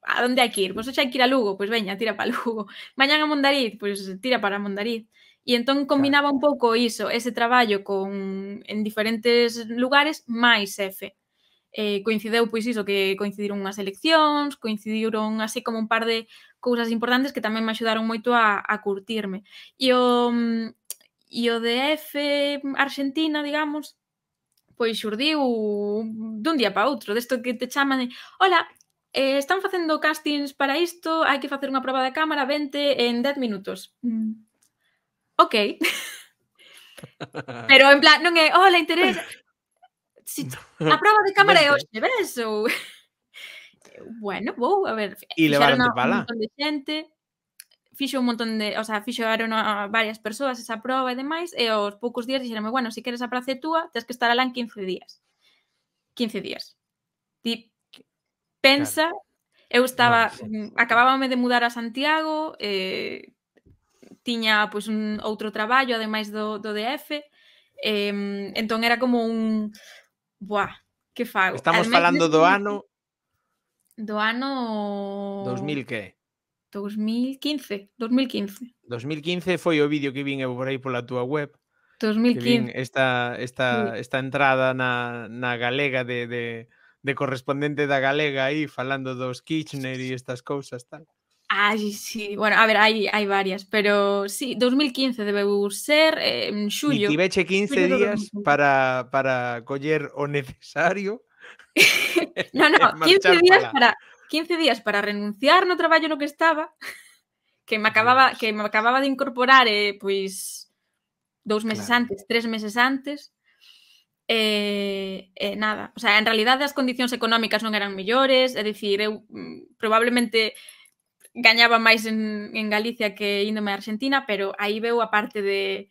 a donde hai que ir? Pois xa hai que ir a Lugo, pois veña, tira para Lugo. Mañan a Mondariz, pois tira para Mondariz. E entón combinaba un pouco iso, ese traballo con en diferentes lugares máis F eh, coincideu pois iso que coincidiron unhas eleccións, coincidiron así como un par de cousas importantes que tamén me axudaron moito a, a curtirme. E o, e o DF Argentina, digamos, pois xurdiu dun día para outro, desto que te chaman e, hola, eh, están facendo castings para isto, hai que facer unha prova de cámara, vente en 10 minutos. Mm. Ok. Pero en plan, non é, hola, interesa. si a prova de cámara é hoxe, ves? Ou... bueno, vou, a ver, e levaron pala. un montón de xente, fixo un montón de, o sea, fixo a varias persoas esa proba e demais, e aos poucos días dixeronme, bueno, se si queres a praza túa, ah, tens que estar alá en 15 días. 15 días. Ti pensa, claro. eu estaba, no. Mm, acabábame de mudar a Santiago, eh, tiña pois un outro traballo ademais do, do DF, eh, entón era como un Buah, que fago? Estamos Ademais, falando do ano... Do ano... 2000 que? 2015, 2015. 2015 foi o vídeo que vin eu por aí pola túa web. 2015. Que vin esta, esta, sí. esta entrada na, na galega de, de, de correspondente da galega aí falando dos Kirchner e estas cousas tal. Ah, sí. Bueno, a ver, hai, hai varias, pero sí, 2015 debeu ser eh, en xullo. E tiveche 15 xullo días para, para coller o necesario. no, no, 15 días para, para 15 días para renunciar no traballo no que estaba, que me acababa que me acababa de incorporar eh, pois dous meses claro. antes, tres meses antes, eh, eh, nada, o sea, en realidad as condicións económicas non eran mellores, é dicir, eu mm, probablemente gañaba máis en, en Galicia que índome a Argentina, pero aí veu a parte de,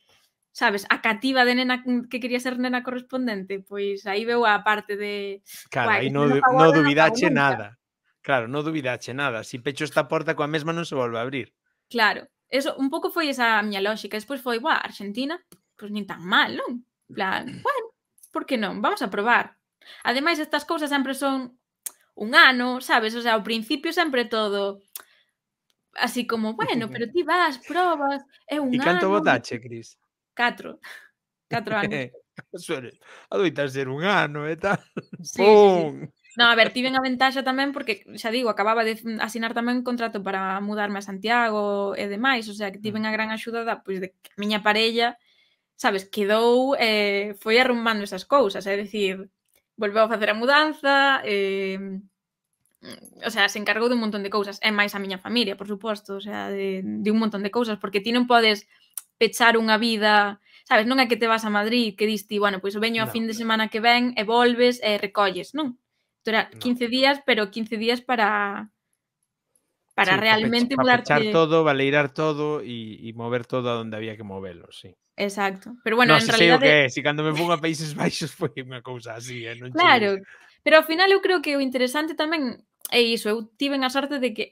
sabes, a cativa de nena que quería ser nena correspondente, pois aí veu a parte de... Claro, aí non no, no duvidache nada. Claro, non duvidache nada. Si pecho esta porta coa mesma non se volve a abrir. Claro. Eso, un pouco foi esa a miña lógica. Despois foi, buah, Argentina, pois pues, nin tan mal, non? plan, bueno, por que non? Vamos a probar. Ademais, estas cousas sempre son un ano, sabes? O sea, ao principio sempre todo así como, bueno, pero ti vas, probas, é un ano. E canto ano, botache, Cris? Catro. Catro anos. a adoita ser un ano e ¿eh? tal. Sí, ¡Pum! Sí, sí. No, a ver, tiven a ventaxa tamén porque, xa digo, acababa de asinar tamén un contrato para mudarme a Santiago e demais, o sea, que tiven mm. a gran axuda da, pois, de que a miña parella, sabes, quedou, eh, foi arrumando esas cousas, é eh? dicir, volveu a facer a mudanza, eh, Mm, o sea, se encargou de un montón de cousas, é máis a miña familia, por suposto, o sea, de, de un montón de cousas, porque ti non podes pechar unha vida, sabes, non é que te vas a Madrid que diste, bueno, pois pues, veño no, a fin de semana que ven e volves e recolles, non? Entón era 15 no. días, pero 15 días para para sí, realmente para pechar, para todo, valeirar todo e, e mover todo a onde había que movelo, sí. Exacto. Pero bueno, no, en si realidad... sei o que é, si cando me fun a Países Baixos foi unha cousa así, eh? non Claro, chile. pero ao final eu creo que o interesante tamén é iso, eu tive a sorte de que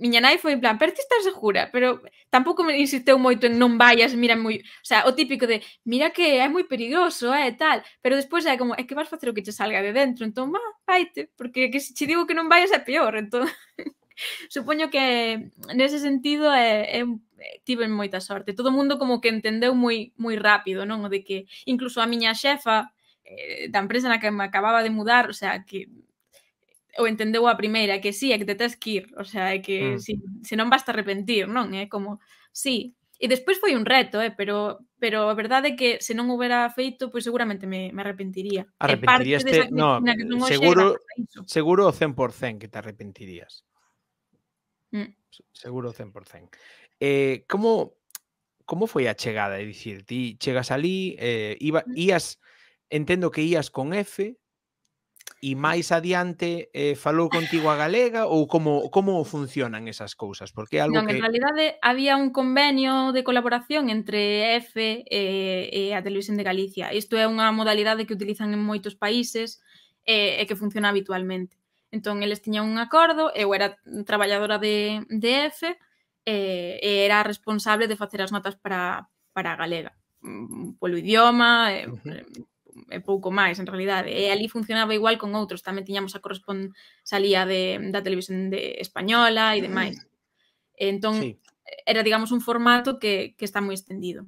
miña nai foi en plan, pero ti estás segura, pero tampouco me insisteu moito en non vayas, mira moi, o sea, o típico de, mira que é moi perigoso, é eh, tal, pero despois é como, é que vas facer o que te salga de dentro, entón, va, vaite, porque que se te digo que non vayas é peor, entón, supoño que nese sentido é, é, tiven moita sorte, todo o mundo como que entendeu moi moi rápido, non, o de que incluso a miña xefa eh, da empresa na que me acababa de mudar, o sea, que o entendeu a primeira, que sí, é que te tens que ir, o sea, é que mm. si, se non basta arrepentir, non? É como, sí, e despois foi un reto, eh, pero pero a verdade é que se non houbera feito, pois pues seguramente me, me arrepentiría. Arrepentirías este, no, seguro, seguro o 100% que te arrepentirías. Mm. Seguro o 100%. Eh, como como foi a chegada? É dicir, ti chegas ali, eh, iba, mm. ías, entendo que ías con F, e máis adiante eh, falou contigo a galega ou como como funcionan esas cousas? Porque é algo non, que... En realidade había un convenio de colaboración entre EFE e, eh, e a Televisión de Galicia. Isto é unha modalidade que utilizan en moitos países e, e que funciona habitualmente. Entón, eles tiñan un acordo, eu era traballadora de, de EFE e, e era responsable de facer as notas para, para a galega mm, polo idioma, uh -huh é pouco máis, en realidade. E ali funcionaba igual con outros, tamén tiñamos a corresponsalía de, da televisión de española e demais. E mm. entón, sí. era, digamos, un formato que, que está moi extendido.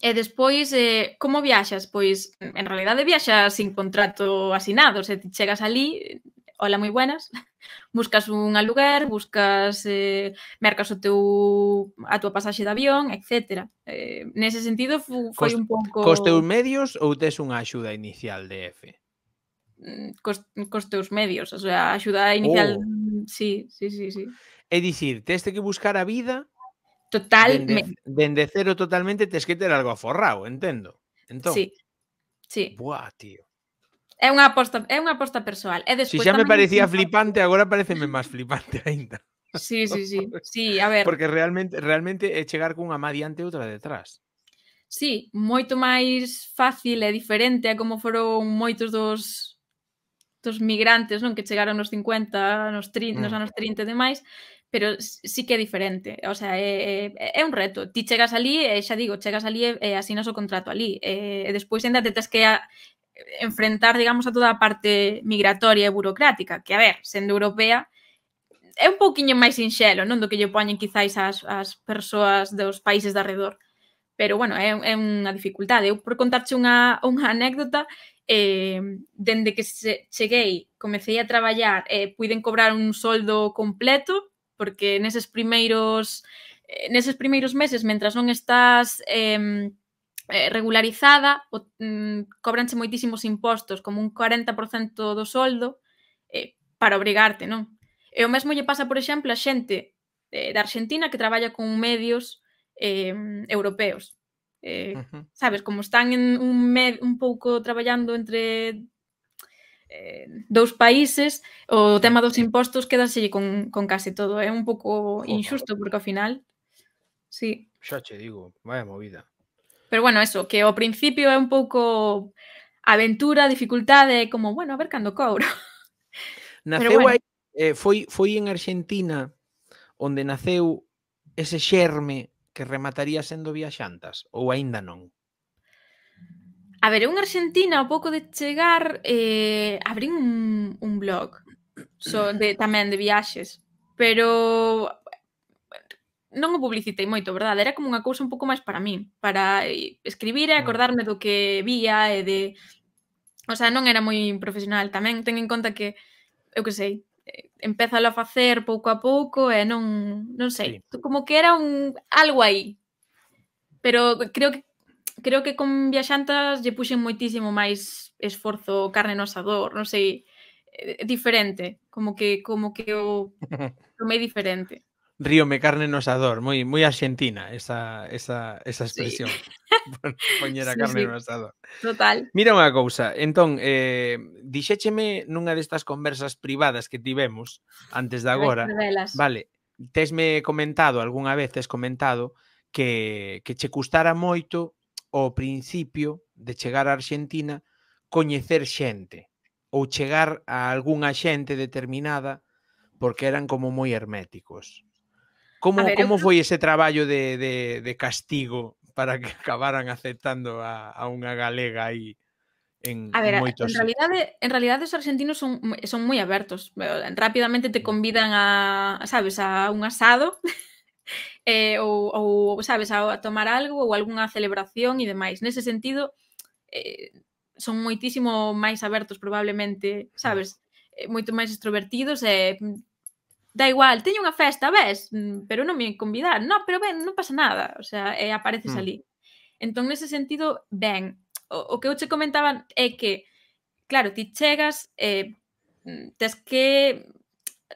E despois, eh, como viaxas? Pois, en realidade, viaxas sin contrato asinado. Se ti chegas ali, hola, moi buenas, Buscas un aluguer, buscas, eh, mercas o teu, a tua pasaxe de avión, etc. Eh, nese sentido fu, foi Cost, un pouco... Cos teus medios ou tes unha axuda inicial de F? Mm, cos, cos teus medios, o sea, axuda inicial... Oh. Sí, sí, sí, sí. É dicir, teste que buscar a vida Totalmente. Dende, dende cero totalmente tes que ter algo aforrado, entendo. Entón. Sí. Sí. Buah, tío. É unha aposta, é unha aposta persoal. E despois, si xa me parecía un... flipante, agora pareceme máis flipante aínda. Sí, sí, sí. Sí, a ver. Porque realmente realmente é chegar cunha má diante e outra detrás. Sí, moito máis fácil e diferente a como foron moitos dos dos migrantes, non, que chegaron nos 50, nos 30, mm. nos anos 30 e demais, pero sí que é diferente, o sea, é, é, é un reto. Ti chegas ali, e xa digo, chegas ali e, e asinas o contrato ali, e, e despois ainda te que a, enfrentar, digamos, a toda a parte migratoria e burocrática, que, a ver, sendo europea, é un pouquiño máis sinxelo, non do que lle poñen quizáis as, as persoas dos países de arredor. Pero, bueno, é, é unha dificultade. Eu, por contarche unha, unha anécdota, eh, dende que se, cheguei, comecei a traballar, eh, puiden cobrar un soldo completo, porque neses primeiros eh, neses primeiros meses, mentras non estás eh, Eh, regularizada, o, mm, cobranche moitísimos impostos, como un 40% do soldo, eh, para obrigarte, non? E o mesmo lle pasa, por exemplo, a xente eh, da Argentina que traballa con medios eh, europeos. Eh, uh -huh. Sabes, como están en un, med, un pouco traballando entre eh, dous países, o tema dos impostos quedaselle con, con case todo. É eh? un pouco injusto, porque ao final... Sí. Xa che digo, vaya movida. Pero bueno, eso, que ao principio é un pouco aventura, dificultade, como, bueno, a ver cando cobro. Naceu bueno. aí, eh, foi, foi en Argentina onde naceu ese xerme que remataría sendo viaxantas ou aínda non? A ver, en Argentina, ao pouco de chegar, eh, abrí un, un blog so, de, tamén de viaxes, pero non o publicitei moito, verdade? Era como unha cousa un pouco máis para min, para eh, escribir e mm. acordarme do que vía e de... O sea, non era moi profesional. Tamén ten en conta que, eu que sei, eh, empezalo a facer pouco a pouco e non, non sei, sí. como que era un algo aí. Pero creo que creo que con viaxantas lle puxen moitísimo máis esforzo, carne no asador, non sei, eh, diferente, como que como que o tomei diferente. Ríome carne no asador, moi moi argentina esa, esa, esa expresión. Sí. Poñer a carne sí, no asador. Total. Mira unha cousa, entón, eh, dixécheme nunha destas conversas privadas que tivemos antes de agora. Vale, tesme comentado, algunha vez tes comentado, que, que che custara moito ao principio de chegar a Argentina coñecer xente ou chegar a algunha xente determinada porque eran como moi herméticos. Como, ver, como eu... foi ese traballo de, de, de castigo para que acabaran aceptando a, a unha galega aí? en A ver, moitos... en realidade, en realidade os argentinos son son moi abertos. Eh, Rapidamente te mm. convidan a, sabes, a un asado eh, ou, ou sabes, a tomar algo ou algunha celebración e demais. Nese sentido, eh, son moitísimo máis abertos probablemente, mm. sabes? Eh, moito máis extrovertidos e eh, da igual, teño unha festa, ves, mm, pero non me convidar. No, pero ben, non pasa nada, o sea, e apareces mm. ali. Entón, nese sentido, ben, o, o que eu che comentaban é que, claro, ti chegas, eh, tes que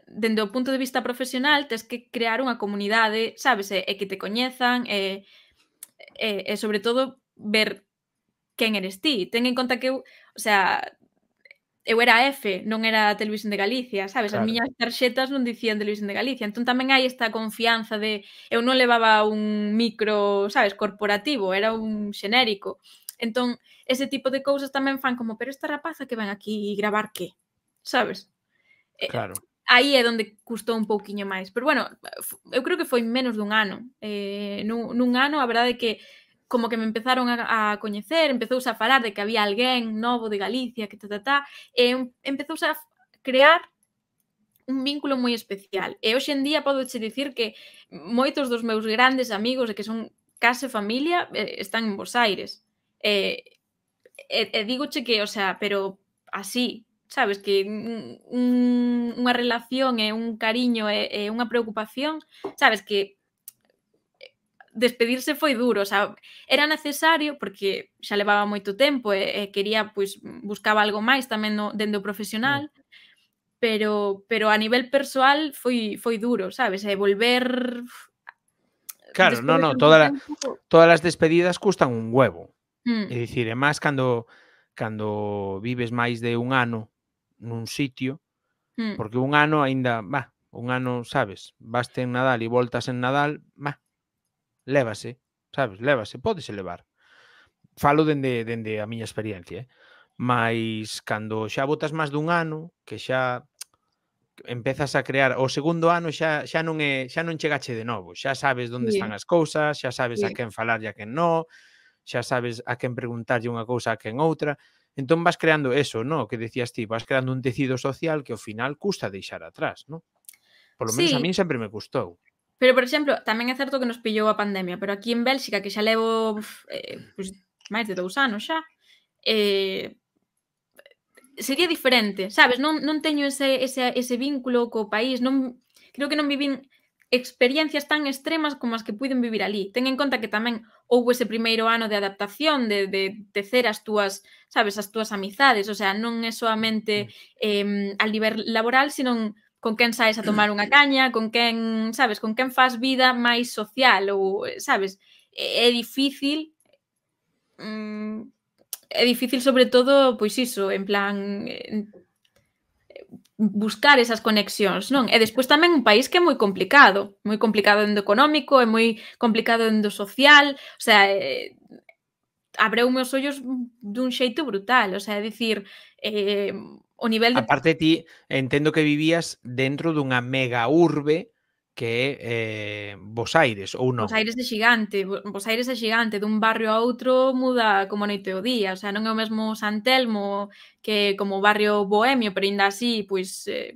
dende o punto de vista profesional, tes que crear unha comunidade, sabes, e, e que te coñezan, e, e, e sobre todo ver quen eres ti. Ten en conta que eu, o sea, eu era F, non era a Televisión de Galicia, sabes? Claro. As miñas tarxetas non dicían Televisión de Galicia. Entón tamén hai esta confianza de eu non levaba un micro, sabes, corporativo, era un xenérico. Entón, ese tipo de cousas tamén fan como, pero esta rapaza que ven aquí e gravar que? Sabes? Eh, claro. Eh, aí é onde custou un pouquiño máis. Pero bueno, eu creo que foi menos dun ano. Eh, nun, nun ano, a verdade é que como que me empezaron a, a coñecer, empezouse a falar de que había alguén novo de Galicia, que ta, ta, ta, e empezouse a crear un vínculo moi especial. E hoxe en día podo che dicir que moitos dos meus grandes amigos, e que son case familia, están en Bos Aires. E, e, e che que, o sea, pero así, sabes, que un, unha relación e un cariño e, e unha preocupación, sabes, que despedirse foi duro, o sea, era necesario porque xa levaba moito tempo e, e quería pois buscaba algo máis tamén no dende o profesional. Mm. Pero pero a nivel persoal foi foi duro, sabes? E volver Claro, non, no, no, toda la, todas as despedidas custan un huevo. Mm. E dicir, é máis cando cando vives máis de un ano nun sitio, mm. porque un ano aínda, va, un ano, sabes, vas en Nadal e voltas en Nadal, va, lévase, sabes, lévase, pódese levar. Falo dende, dende a miña experiencia, eh? mas cando xa botas máis dun ano, que xa empezas a crear o segundo ano xa xa non é xa non chegache de novo, xa sabes onde sí. están as cousas, xa sabes sí. a quen falar e a quen non, xa sabes a quen preguntarlle unha cousa a quen outra, entón vas creando eso, no, que decías ti, vas creando un tecido social que ao final custa deixar atrás, no? Por lo menos sí. a min sempre me custou. Pero, por exemplo, tamén é certo que nos pillou a pandemia, pero aquí en Bélxica, que xa levo eh, pues, máis de dous anos xa, eh, sería diferente, sabes? Non, non teño ese, ese, ese vínculo co país, non creo que non vivín experiencias tan extremas como as que puiden vivir ali. Ten en conta que tamén houve ese primeiro ano de adaptación, de, de tecer as túas, sabes, as túas amizades, o sea, non é soamente eh, a nivel laboral, sino con quen saes a tomar unha caña, con quen, sabes, con quen faz vida máis social ou, sabes, é difícil mm, é difícil sobre todo, pois iso, en plan eh, buscar esas conexións, non? E despois tamén un país que é moi complicado, moi complicado en do económico, é moi complicado en do social, o sea, é, eh, abreu meus ollos dun xeito brutal, o sea, é dicir, eh, O nivel de... Aparte ti, entendo que vivías dentro dunha mega urbe que é eh, Bos Aires, ou non? Bos Aires é xigante, Bos Aires é xigante, dun barrio a outro muda como noite o día, o sea, non é o mesmo San Telmo que como barrio bohemio, pero ainda así, pois, eh,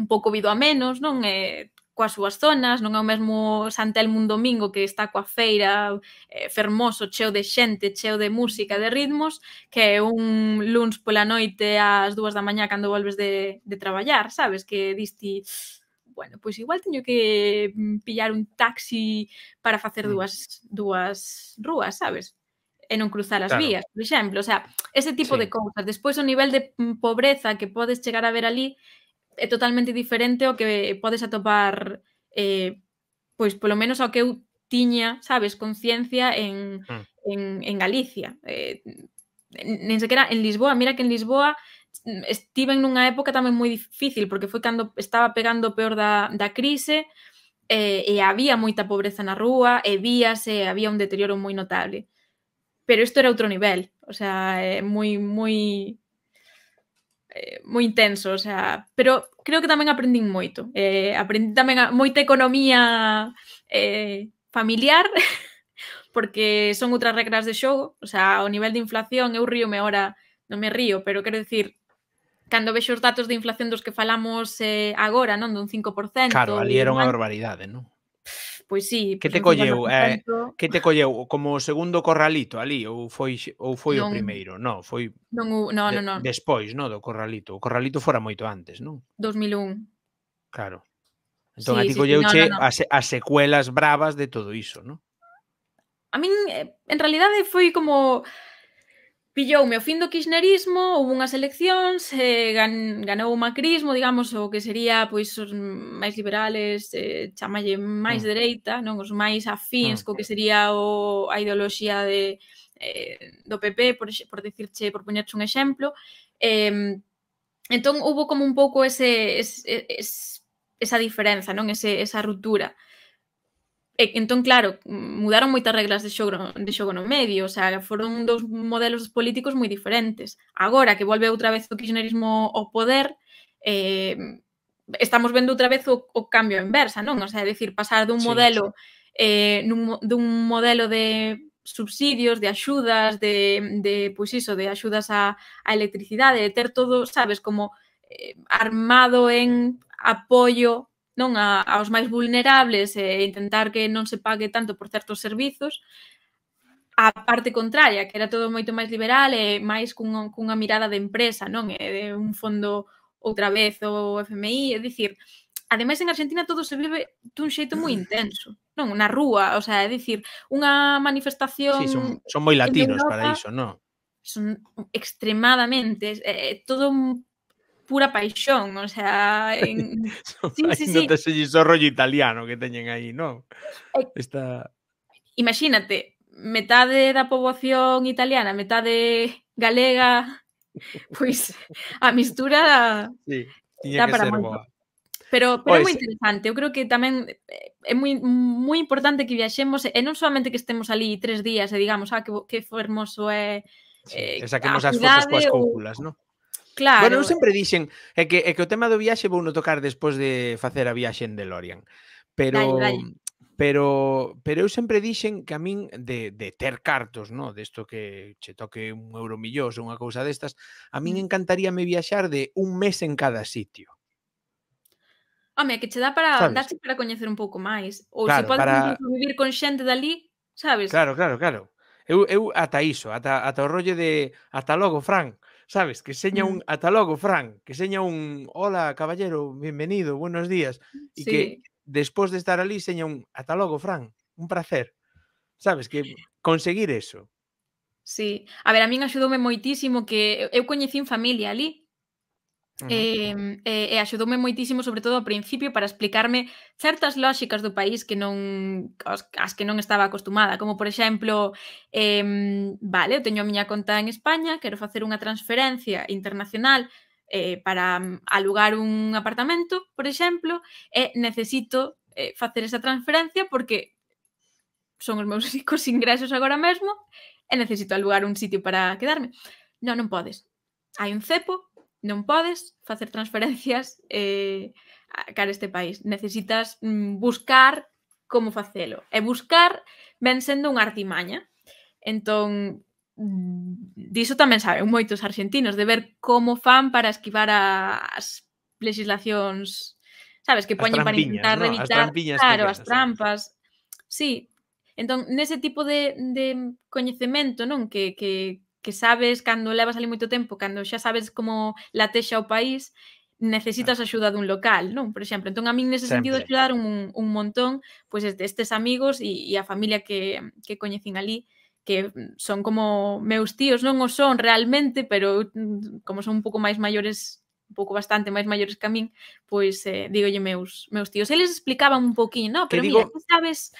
un pouco vido a menos, non? Eh, coas súas zonas, non é o mesmo Santelmo un domingo que está coa feira eh, fermoso, cheo de xente, cheo de música, de ritmos, que é un luns pola noite ás dúas da mañá cando volves de, de traballar, sabes? Que disti, bueno, pois igual teño que mm, pillar un taxi para facer mm. dúas, dúas rúas, sabes? e non cruzar as claro. vías, por exemplo, o sea, ese tipo sí. de cousas. Despois o nivel de mm, pobreza que podes chegar a ver ali é totalmente diferente ao que podes atopar eh, pois polo menos ao que eu tiña, sabes, conciencia en, mm. en, en Galicia. Eh, que era en Lisboa, mira que en Lisboa mm, en nunha época tamén moi difícil porque foi cando estaba pegando o peor da, da crise eh, e había moita pobreza na rúa e víase, había un deterioro moi notable pero isto era outro nivel, o sea, é eh, moi moi eh, moi intenso, o sea, pero creo que tamén aprendín moito. Eh, aprendí tamén a, moita economía eh, familiar, porque son outras regras de xogo, o sea, o nivel de inflación, eu río me ahora, non me río, pero quero dicir, cando vexo os datos de inflación dos que falamos eh, agora, non, dun 5%. Claro, ali era unha barbaridade, non? pois sí. Pois eh, que te colleu, eh, que te colleu como o segundo corralito ali ou foi ou foi non, o primeiro? Non, foi Non, no, no, no. Despois, non, do corralito. O corralito fora moito antes, non? 2001. Claro. Entón sí, a ti sí, colleuche no, no, no. As, as secuelas bravas de todo iso, non? A min eh, en realidade foi como Pilloume o fin do kirchnerismo, houve unhas eleccións, eh, gan, ganou o macrismo, digamos, o que sería pois os máis liberales, eh, chamalle máis mm. dereita, non os máis afíns mm. co que sería o, a ideoloxía de, eh, do PP, por, por decirche, por poñerche un exemplo. Eh, entón, houve como un pouco ese, ese, ese esa diferenza, non? Ese, esa ruptura. E, entón, claro, mudaron moitas reglas de xogo, de xogo no medio, o sea, foron dous modelos políticos moi diferentes. Agora que volve outra vez o kirchnerismo ao poder, eh, estamos vendo outra vez o, o cambio inversa, non? O sea, é dicir, pasar dun sí, modelo sí. eh, nun, dun modelo de subsidios, de axudas, de, de pois iso, de axudas a, a electricidade, de ter todo, sabes, como eh, armado en apoio non a, aos máis vulnerables e intentar que non se pague tanto por certos servizos, a parte contraria, que era todo moito máis liberal e máis cunha, cunha mirada de empresa, non? E de un fondo outra vez o FMI, é dicir, ademais en Argentina todo se vive dun xeito moi mm. intenso, non? Na rúa, o sea, é dicir, unha manifestación... Sí, son, son moi latinos Europa, para iso, non? Son extremadamente, eh, todo pura paixón, o sea, en... sí, sí, sí. Non sí. rollo italiano que teñen aí, non? Eh, Esta... Imagínate, metade da poboación italiana, metade galega, pois a mistura sí, tiña que para ser moito. boa. Pero, pero pois... é moi interesante, eu creo que tamén eh, é moi, moi importante que viaxemos e non solamente que estemos ali tres días e digamos, ah, que, que fermoso é... Eh, sí, eh, e saquemos as fotos coas cúpulas, ou... non? Claro. Bueno, eu sempre dixen é que, é que o tema do viaxe vou no tocar despois de facer a viaxe en DeLorean. Pero, dale, dale. pero, pero eu sempre dixen que a min de, de ter cartos, no? desto de que che toque un euro millós ou unha cousa destas, a min mm. encantaríame viaxar de un mes en cada sitio. Home, que che dá para sabes? darse para coñecer un pouco máis. Ou claro, se podes para... vivir con xente dali, sabes? Claro, claro, claro. Eu, eu ata iso, ata, ata o rollo de ata logo, Fran sabes, que seña un mm. ata logo, Fran, que seña un hola, caballero, bienvenido, buenos días, e sí. que despois de estar ali seña un ata logo, Fran, un placer. Sabes que conseguir eso. Sí, a ver, a min axudoume moitísimo que eu coñecín familia ali, Uh -huh. E, axudoume moitísimo, sobre todo ao principio, para explicarme certas lóxicas do país que non as, as que non estaba acostumada, como por exemplo, eh, vale, eu teño a miña conta en España, quero facer unha transferencia internacional eh, para mm, alugar un apartamento, por exemplo, e necesito eh, facer esa transferencia porque son os meus ricos ingresos agora mesmo e necesito alugar un sitio para quedarme. Non, non podes. Hai un cepo non podes facer transferencias eh, cara este país. Necesitas mm, buscar como facelo. E buscar ven sendo unha artimaña. Entón, mm, diso tamén saben moitos argentinos, de ver como fan para esquivar as legislacións, sabes, que poñen para intentar no? evitar, as claro, as trampas. Sí, entón, nese tipo de, de coñecemento non que, que, que sabes cando levas ali moito tempo, cando xa sabes como latexa o país, necesitas axuda dun local, non? Por exemplo, entón a min nese Sempre. sentido axudar un, un montón pois pues, estes amigos e, e a familia que, que coñecín ali que son como meus tíos, non o son realmente, pero mm, como son un pouco máis maiores un pouco bastante máis maiores que a min, pois eh, dígolle meus, meus tíos. Eles explicaban un poquinho, non? pero mira, digo... mira, tú sabes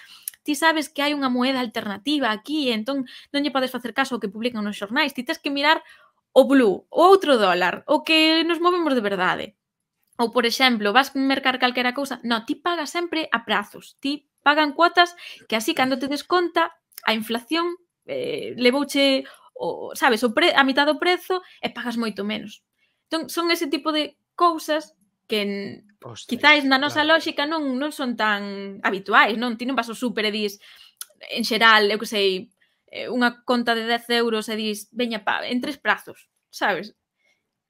ti sabes que hai unha moeda alternativa aquí, entón non lle podes facer caso ao que publican nos xornais, ti tens que mirar o blue, o outro dólar, o que nos movemos de verdade. Ou, por exemplo, vas mercar calquera cousa, non, ti pagas sempre a prazos, ti pagan cuotas que así cando te desconta a inflación eh, levouche o, sabes, o pre, a mitad do prezo e pagas moito menos. Entón, son ese tipo de cousas que Hostia, quizáis na nosa claro. lógica non non son tan habituais, non? Ti non vas ao super e dis en xeral, eu que sei, eh, unha conta de 10 euros e dis, veña pa, en tres prazos, sabes?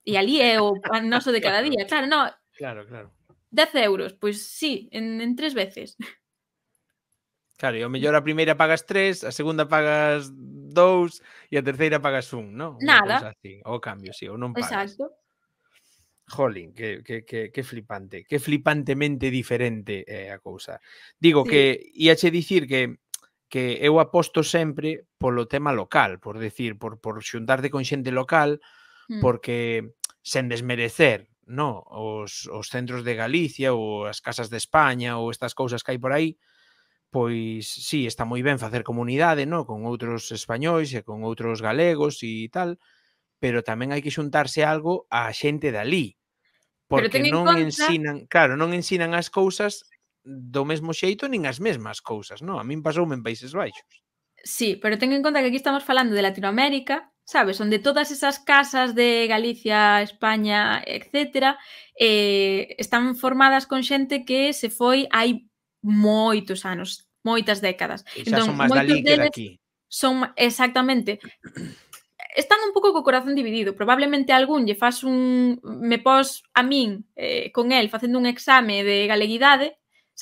E ali é o pan noso de cada día, claro, no. Claro, claro. 10 euros, pois sí, en, en tres veces. Claro, e o mellor a primeira pagas tres, a segunda pagas dous e a terceira pagas un, non? Nada. Así, o cambio, sí, ou non pagas. Exacto. Jolín, que, que, que, que flipante, que flipantemente diferente é eh, a cousa. Digo sí. que íache dicir que que eu aposto sempre polo tema local, por decir, por, por xuntarte con xente local, mm. porque sen desmerecer no, os, os centros de Galicia ou as casas de España ou estas cousas que hai por aí, pois sí, está moi ben facer comunidade, no, con outros españois e con outros galegos e tal, pero tamén hai que xuntarse algo á xente dali porque non conta... ensinan, claro, non ensinan as cousas do mesmo xeito nin as mesmas cousas, non? A min pasoume en Países Baixos. Sí, pero ten en conta que aquí estamos falando de Latinoamérica, sabes, onde todas esas casas de Galicia, España, etc., eh, están formadas con xente que se foi hai moitos anos, moitas décadas. E xa entón, son máis dali que daqui. Son, exactamente están un pouco co corazón dividido. Probablemente algún lle faz un me pos a min eh, con el facendo un exame de galeguidade,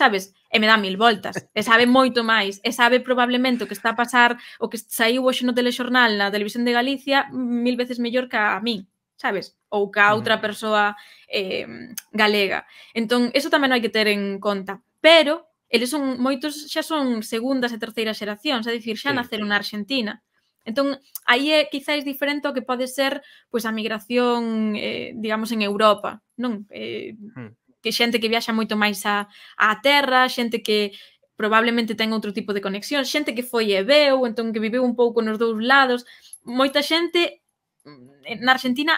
sabes? E me dá mil voltas. E sabe moito máis. E sabe probablemente o que está a pasar, o que saiu hoxe no telexornal na televisión de Galicia, mil veces mellor que a min sabes? Ou ca outra persoa eh, galega. Entón, eso tamén hai que ter en conta. Pero, eles son moitos, xa son segundas e terceiras xeracións, é dicir, xa sí. naceron na Argentina, Entón, aí é quizáis diferente o que pode ser pois a migración, eh, digamos, en Europa, non? Eh, hmm. que xente que viaxa moito máis a, a terra, xente que probablemente ten outro tipo de conexión, xente que foi e veu, entón que viveu un pouco nos dous lados. Moita xente mm, na Argentina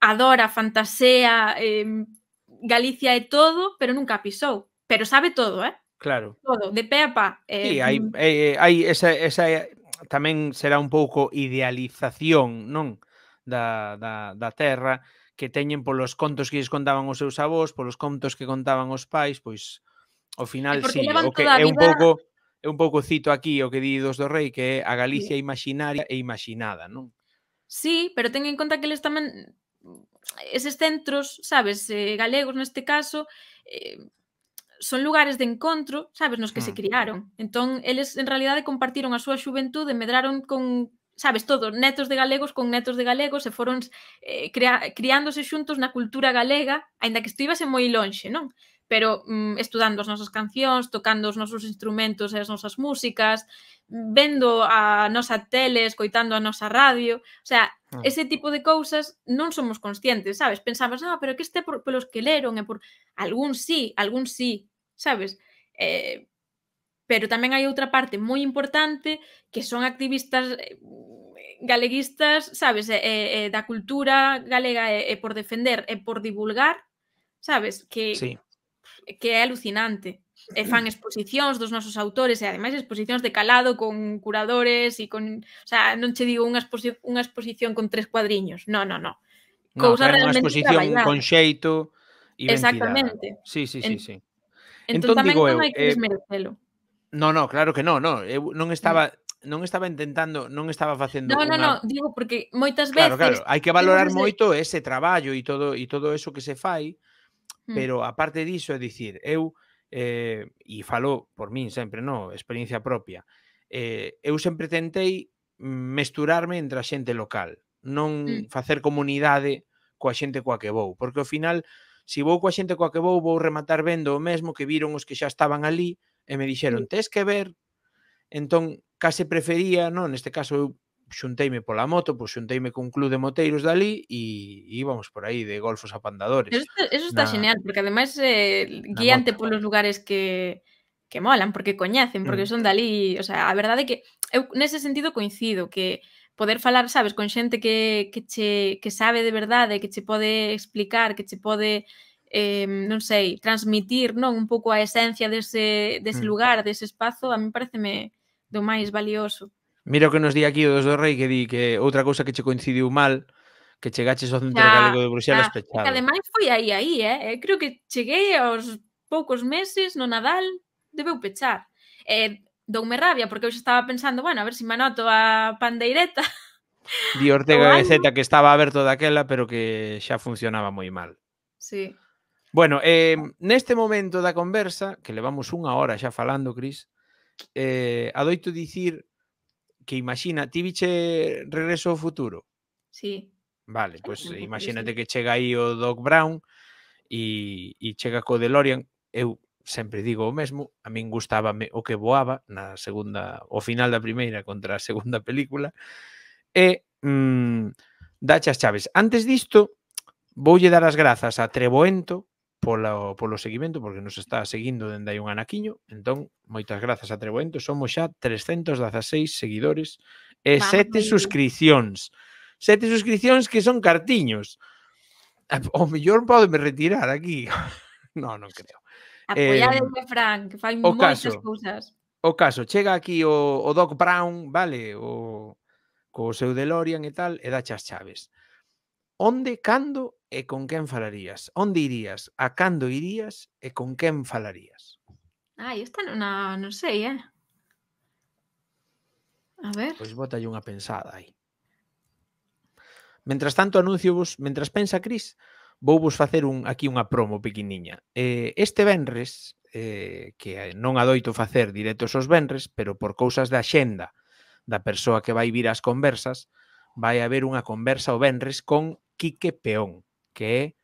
adora, fantasea, eh, Galicia é todo, pero nunca pisou. Pero sabe todo, eh? Claro. Todo, de pé a pá. Eh, sí, hai, mm. eh, eh, hai esa, esa tamén será un pouco idealización, non? Da, da, da terra que teñen polos contos que lles contaban os seus avós, polos contos que contaban os pais, pois ao final sí, o que é un pouco é un pouco cito aquí o que di dos do rei que é a Galicia imaginaria e imaginada, non? Sí, pero ten en conta que eles tamén eses centros, sabes, eh, galegos neste caso, eh, son lugares de encontro, sabes, nos que se hmm. criaron. Entón, eles en realidade compartiron a súa xuventude, medraron con sabes, todo, netos de galegos con netos de galegos e foron eh, crea, criándose xuntos na cultura galega, aínda que estuíbase moi lonxe, non? Pero mm, estudando as nosas cancións, tocando os nosos instrumentos e as nosas músicas, vendo a nosa tele, escoitando a nosa radio, o sea, Ah. ese tipo de cousas non somos conscientes, sabes? Pensamos, ah, pero que este por, los que leron e por... Algún sí, algún sí, sabes? Eh, pero tamén hai outra parte moi importante que son activistas eh, galeguistas, sabes, eh, eh, da cultura galega e eh, por defender e por divulgar, sabes, que sí. que é alucinante e fan exposicións dos nosos autores e ademais exposicións de calado con curadores e con, o sea, non che digo unha exposición, unha exposición con tres cuadriños. No, no, no. Cousa no, realmente unha exposición con xeito e Exactamente. Sí, sí, sí, en, sí. Entón, entón digo non hai que Eh, no, no, claro que no, no, eu non mm. estaba non estaba intentando, non estaba facendo No, no, una... no, digo porque moitas veces Claro, claro, hai que valorar moito ese traballo e todo e todo eso que se fai, mm. pero aparte diso é dicir, eu eh, e falo por min sempre, no, experiencia propia. Eh, eu sempre tentei mesturarme entre a xente local, non mm. facer comunidade coa xente coa que vou, porque ao final se si vou coa xente coa que vou, vou rematar vendo o mesmo que viron os que xa estaban ali e me dixeron, "Tes que ver". Entón, case prefería, non, neste caso eu xunteime pola moto, pois xunteime cun club de moteiros dali e, e íbamos por aí de golfos a pandadores. Eso, eso está na, genial, porque ademais eh, guíante polos lugares que que molan, porque coñecen, porque mm. son dali, o sea, a verdade é que eu nese sentido coincido que poder falar, sabes, con xente que que che que sabe de verdade, que che pode explicar, que che pode eh, non sei, transmitir, non, un pouco a esencia dese dese mm. lugar, dese espazo, a mí pareceme do máis valioso. Mira o que nos di aquí o dos do Rei que di que outra cousa que che coincidiu mal que chegaches ao Centro Galego de Bruxelas nah, pechado. Que ademais foi aí, aí, eh. eh? Creo que cheguei aos poucos meses no Nadal, debeu pechar. Eh, doume rabia porque eu xa estaba pensando, bueno, a ver se si me anoto a pandeireta. Di Ortega Zeta que estaba aberto daquela, pero que xa funcionaba moi mal. Sí. Bueno, eh, neste momento da conversa, que levamos unha hora xa falando, Cris, eh, adoito dicir que imagina, ti viche Regreso ao Futuro? Sí. Vale, pois pues, imagínate que chega aí o Doc Brown e, e chega co DeLorean, eu sempre digo o mesmo, a min gustábame o que voaba na segunda, o final da primeira contra a segunda película, e mm, dache as chaves. Antes disto, voulle dar as grazas a Treboento, pola, polo seguimento, porque nos está seguindo dende hai un anaquiño. Entón, moitas grazas a Treboento. Somos xa 316 seguidores e Vamos, sete suscripcións. Sete suscripcións que son cartiños. Ah, o mellor me retirar aquí. no, non creo. Apoiade eh, Fran, que fai moitas caso, cousas. O caso, chega aquí o, o Doc Brown, vale, o co seu DeLorean e tal, e dache as chaves onde, cando e con quen falarías? Onde irías? A cando irías e con quen falarías? Ai, esta non, a, non sei, eh? A ver. Pois bota unha pensada aí. Mentras tanto anuncio vos, mentras pensa Cris, vou vos facer un aquí unha promo pequeniña. Eh, este venres, eh, que non adoito facer directos os venres, pero por cousas da xenda da persoa que vai vir ás conversas, vai haber unha conversa o venres con Quique Peón, que é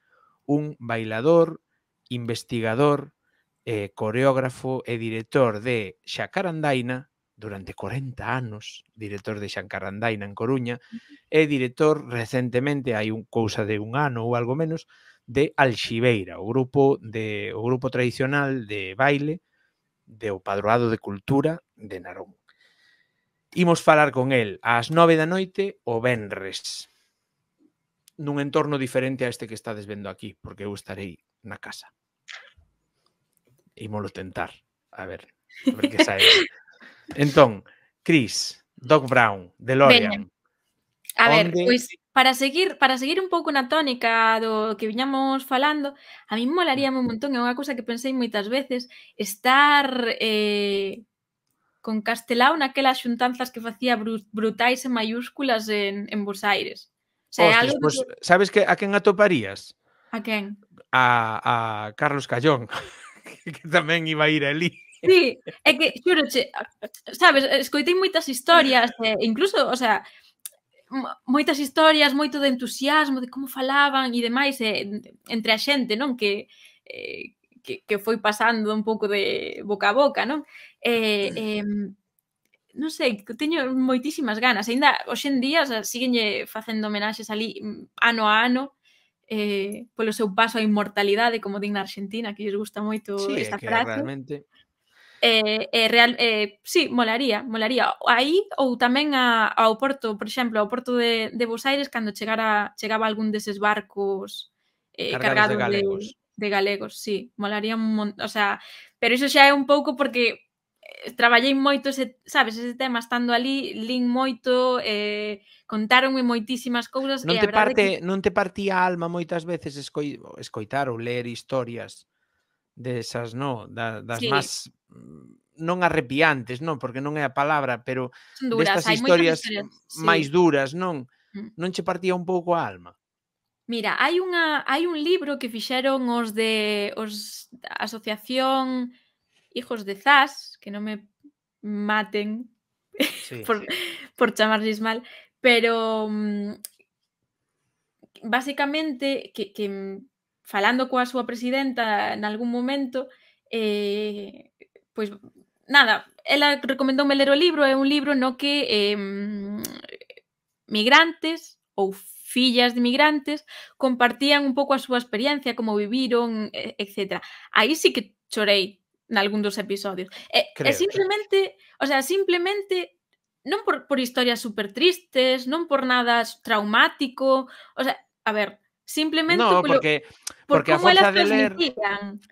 un bailador, investigador, eh, coreógrafo e director de Xacarandaina, durante 40 anos, director de Xacarandaina en Coruña, e director recentemente, hai un cousa de un ano ou algo menos, de Alxibeira, o grupo de o grupo tradicional de baile de o Padroado de Cultura de Narón. Imos falar con el ás 9 da noite o Benres nun entorno diferente a este que estades vendo aquí, porque eu estarei na casa. Imolo tentar. A ver, a ver que sae. entón, Chris, Doc Brown, DeLorean. Veña. A onde... ver, pois para seguir para seguir un pouco na tónica do que viñamos falando, a mí molaría un montón, é unha cousa que pensei moitas veces, estar eh, con Castelao naquelas xuntanzas que facía brutais e maiúsculas en, en Bos Aires sea, Ostras, algo pues, que... sabes que a quen atoparías? A quen? A, a Carlos Callón, que tamén iba a ir ali. Sí, é que, che, sabes, escoitei moitas historias, e incluso, o sea, moitas historias, moito de entusiasmo, de como falaban e demais, eh, entre a xente, non? Que, eh, que, que foi pasando un pouco de boca a boca, non? Eh, eh, non sei, teño moitísimas ganas. Ainda hoxe en día, o sea, síguenlle facendo homenaxes ali mm, ano a ano eh, polo seu paso á inmortalidade, como digna Argentina, que lles gusta moito sí, esta que frase. Realmente... Eh, eh, real, eh, sí, molaría, molaría. Aí ou tamén a, ao Porto, por exemplo, ao Porto de, de Buenos Aires, cando chegara, chegaba algún deses barcos eh, cargados, cargados de galegos. De, de galegos, sí, molaría un montón. O sea, pero iso xa é un pouco porque traballei moito ese, sabes, ese tema estando ali, lin moito, eh, contáronme moitísimas cousas non te e a parte, que... non te partía a alma moitas veces escoi, escoitar ou ler historias desas, de no, da, das sí. máis mm, non arrepiantes, non, porque non é a palabra, pero duras, destas historias, historias sí. máis duras, non? Mm. Non che partía un pouco a alma. Mira, hai unha hai un libro que fixeron os de os Asociación hijos de Zas, que no me maten por, por, chamarles mal, pero mm, básicamente que, que mm, falando coa su presidenta en algún momento, eh, pues nada, él recomendó un o libro, es un libro no que em, migrantes o fillas de migrantes compartían un poco a súa experiencia, cómo vivieron, etc. Ahí sí que chorei, nalgún dos episodios. É, Creo, simplemente, o sea, simplemente non por, por historias super tristes, non por nada traumático, o sea, a ver, simplemente no, polo, porque por porque a forza de ler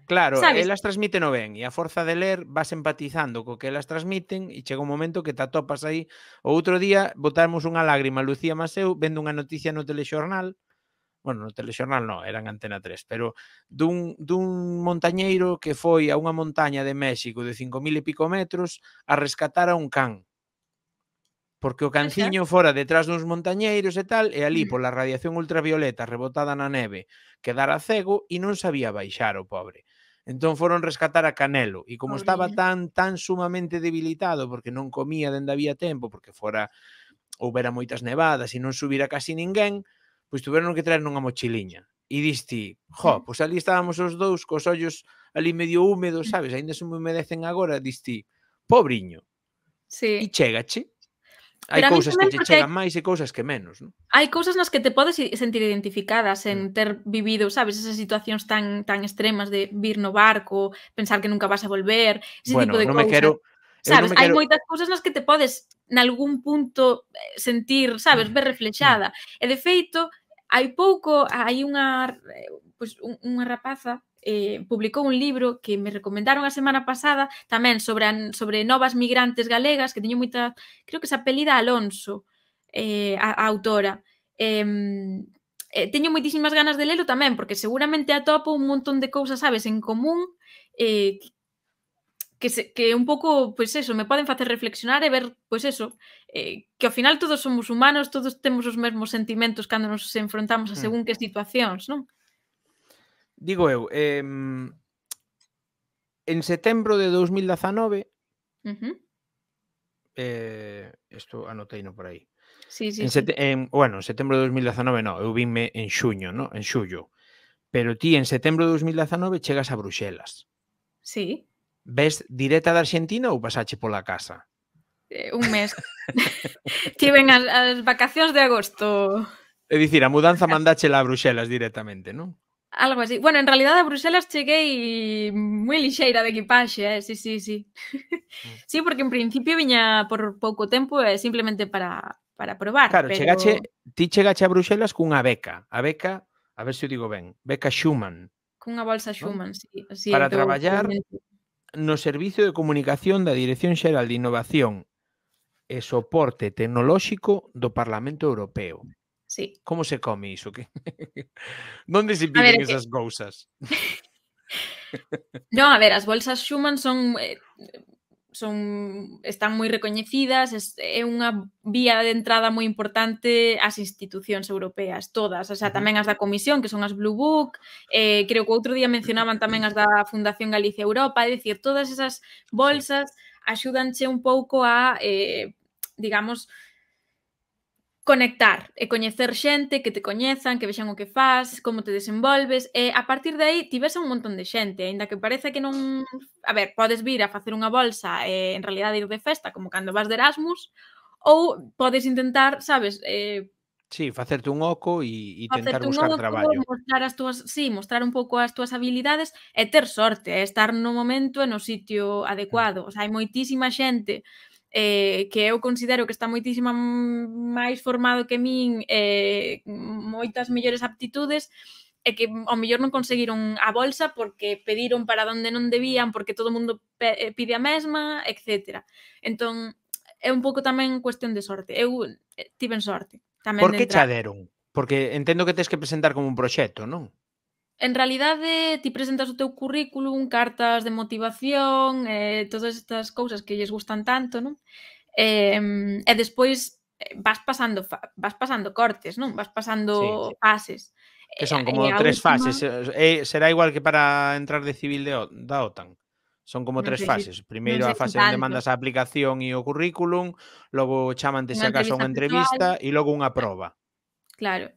claro, ¿sabes? elas transmiten o ben e a forza de ler vas empatizando co que elas transmiten e chega un momento que te atopas aí o outro día botamos unha lágrima Lucía Maseu vendo unha noticia no telexornal bueno, no telexornal non, eran Antena 3, pero dun, dun montañeiro que foi a unha montaña de México de 5.000 e pico metros a rescatar a un can. Porque o canciño fora detrás duns montañeiros e tal, e ali mm. pola radiación ultravioleta rebotada na neve quedara cego e non sabía baixar o pobre. Entón foron rescatar a Canelo e como estaba tan tan sumamente debilitado porque non comía dende había tempo, porque fora houbera moitas nevadas e non subira casi ninguén, pois tiveron que traer unha mochiliña. E diste, jo, pois ali estábamos os dous cos ollos ali medio húmedos, mm. sabes? Ainda se me humedecen agora, diste, pobriño. Sí. E chegache. Hai cousas que te chegan máis e cousas que menos, non? Hai cousas nas que te podes sentir identificadas en mm. ter vivido, sabes, esas situacións tan tan extremas de vir no barco, pensar que nunca vas a volver, ese bueno, tipo de non cousas. Me quero, sabes, no quero... hai moitas cousas nas que te podes nalgún punto eh, sentir, sabes, mm, ver mm. reflexada. E de feito, Hai pouco, hai unha, pois, unha rapaza eh, publicou un libro que me recomendaron a semana pasada tamén sobre a, sobre novas migrantes galegas que teño moita, creo que se apelida Alonso, eh, a, a autora. Eh, eh, teño moitísimas ganas de lelo tamén porque seguramente atopo un montón de cousas, sabes, en común eh, que se, que un pouco, pois pues eso, me poden facer reflexionar e ver, pois pues eso, eh, que ao final todos somos humanos, todos temos os mesmos sentimentos cando nos enfrontamos a mm. según que situacións, non? Digo eu, eh, en setembro de 2019 uh -huh. eh, isto anotei no por aí sí, sí, en, sete, sí. en, bueno, en setembro de 2019 no, eu vinme en xuño, no? en xullo pero ti en setembro de 2019 chegas a Bruxelas sí. ves direta da Argentina ou pasache pola casa? un mes. Tiven as, as vacacións de agosto. É dicir, a mudanza mandáchela a Bruxelas directamente, non? Algo así. Bueno, en realidad a Bruxelas cheguei moi lixeira de equipaxe, eh? sí, sí, sí. Mm. sí, porque en principio viña por pouco tempo eh, simplemente para, para probar. Claro, pero... chegache, ti chegache a Bruxelas cunha beca. A beca, a ver se si digo ben, beca Schumann. Cunha bolsa Schumann, ¿no? sí. sí para traballar no Servicio de Comunicación da Dirección Xeral de Innovación e soporte tecnolóxico do Parlamento Europeo. Sí. Como se come iso? Que... Donde se piden ver, esas que... cousas? no, a ver, as bolsas Schumann son eh, son están moi recoñecidas, é unha vía de entrada moi importante ás institucións europeas, todas, o sea, tamén as da Comisión, que son as Blue Book, eh, creo que outro día mencionaban tamén as da Fundación Galicia Europa, é dicir, todas esas bolsas axúdanche un pouco a eh, digamos, conectar e coñecer xente que te coñezan, que vexan o que fas, como te desenvolves e a partir de aí tives un montón de xente, aínda que parece que non, a ver, podes vir a facer unha bolsa e en realidad ir de festa como cando vas de Erasmus ou podes intentar, sabes, eh Sí, facerte un oco e, intentar tentar buscar oco, traballo. Mostrar as túas, sí, mostrar un pouco as túas habilidades e ter sorte, eh, estar no momento e no sitio adecuado. Mm. O sea, hai moitísima xente eh, que eu considero que está moitísima máis formado que min, eh, moitas mellores aptitudes, e que ao mellor non conseguiron a bolsa porque pediron para donde non debían, porque todo o mundo eh, pide a mesma, etc. Entón, é un pouco tamén cuestión de sorte. Eu eh, tiven sorte. Tamén Por que chaderon? Porque entendo que tens que presentar como un proxecto, non? en realidade eh, ti presentas o teu currículum, cartas de motivación, eh, todas estas cousas que lles gustan tanto, non? Eh, e despois eh, vas pasando vas pasando cortes, non? Vas pasando sí, sí. fases. Que son eh, como eh, tres última... fases. Eh, será igual que para entrar de civil de, da OTAN. Son como no tres fases. Si, Primeiro a fase onde mandas a aplicación e o currículum, logo chamante se acaso unha entrevista e logo unha proba. Claro.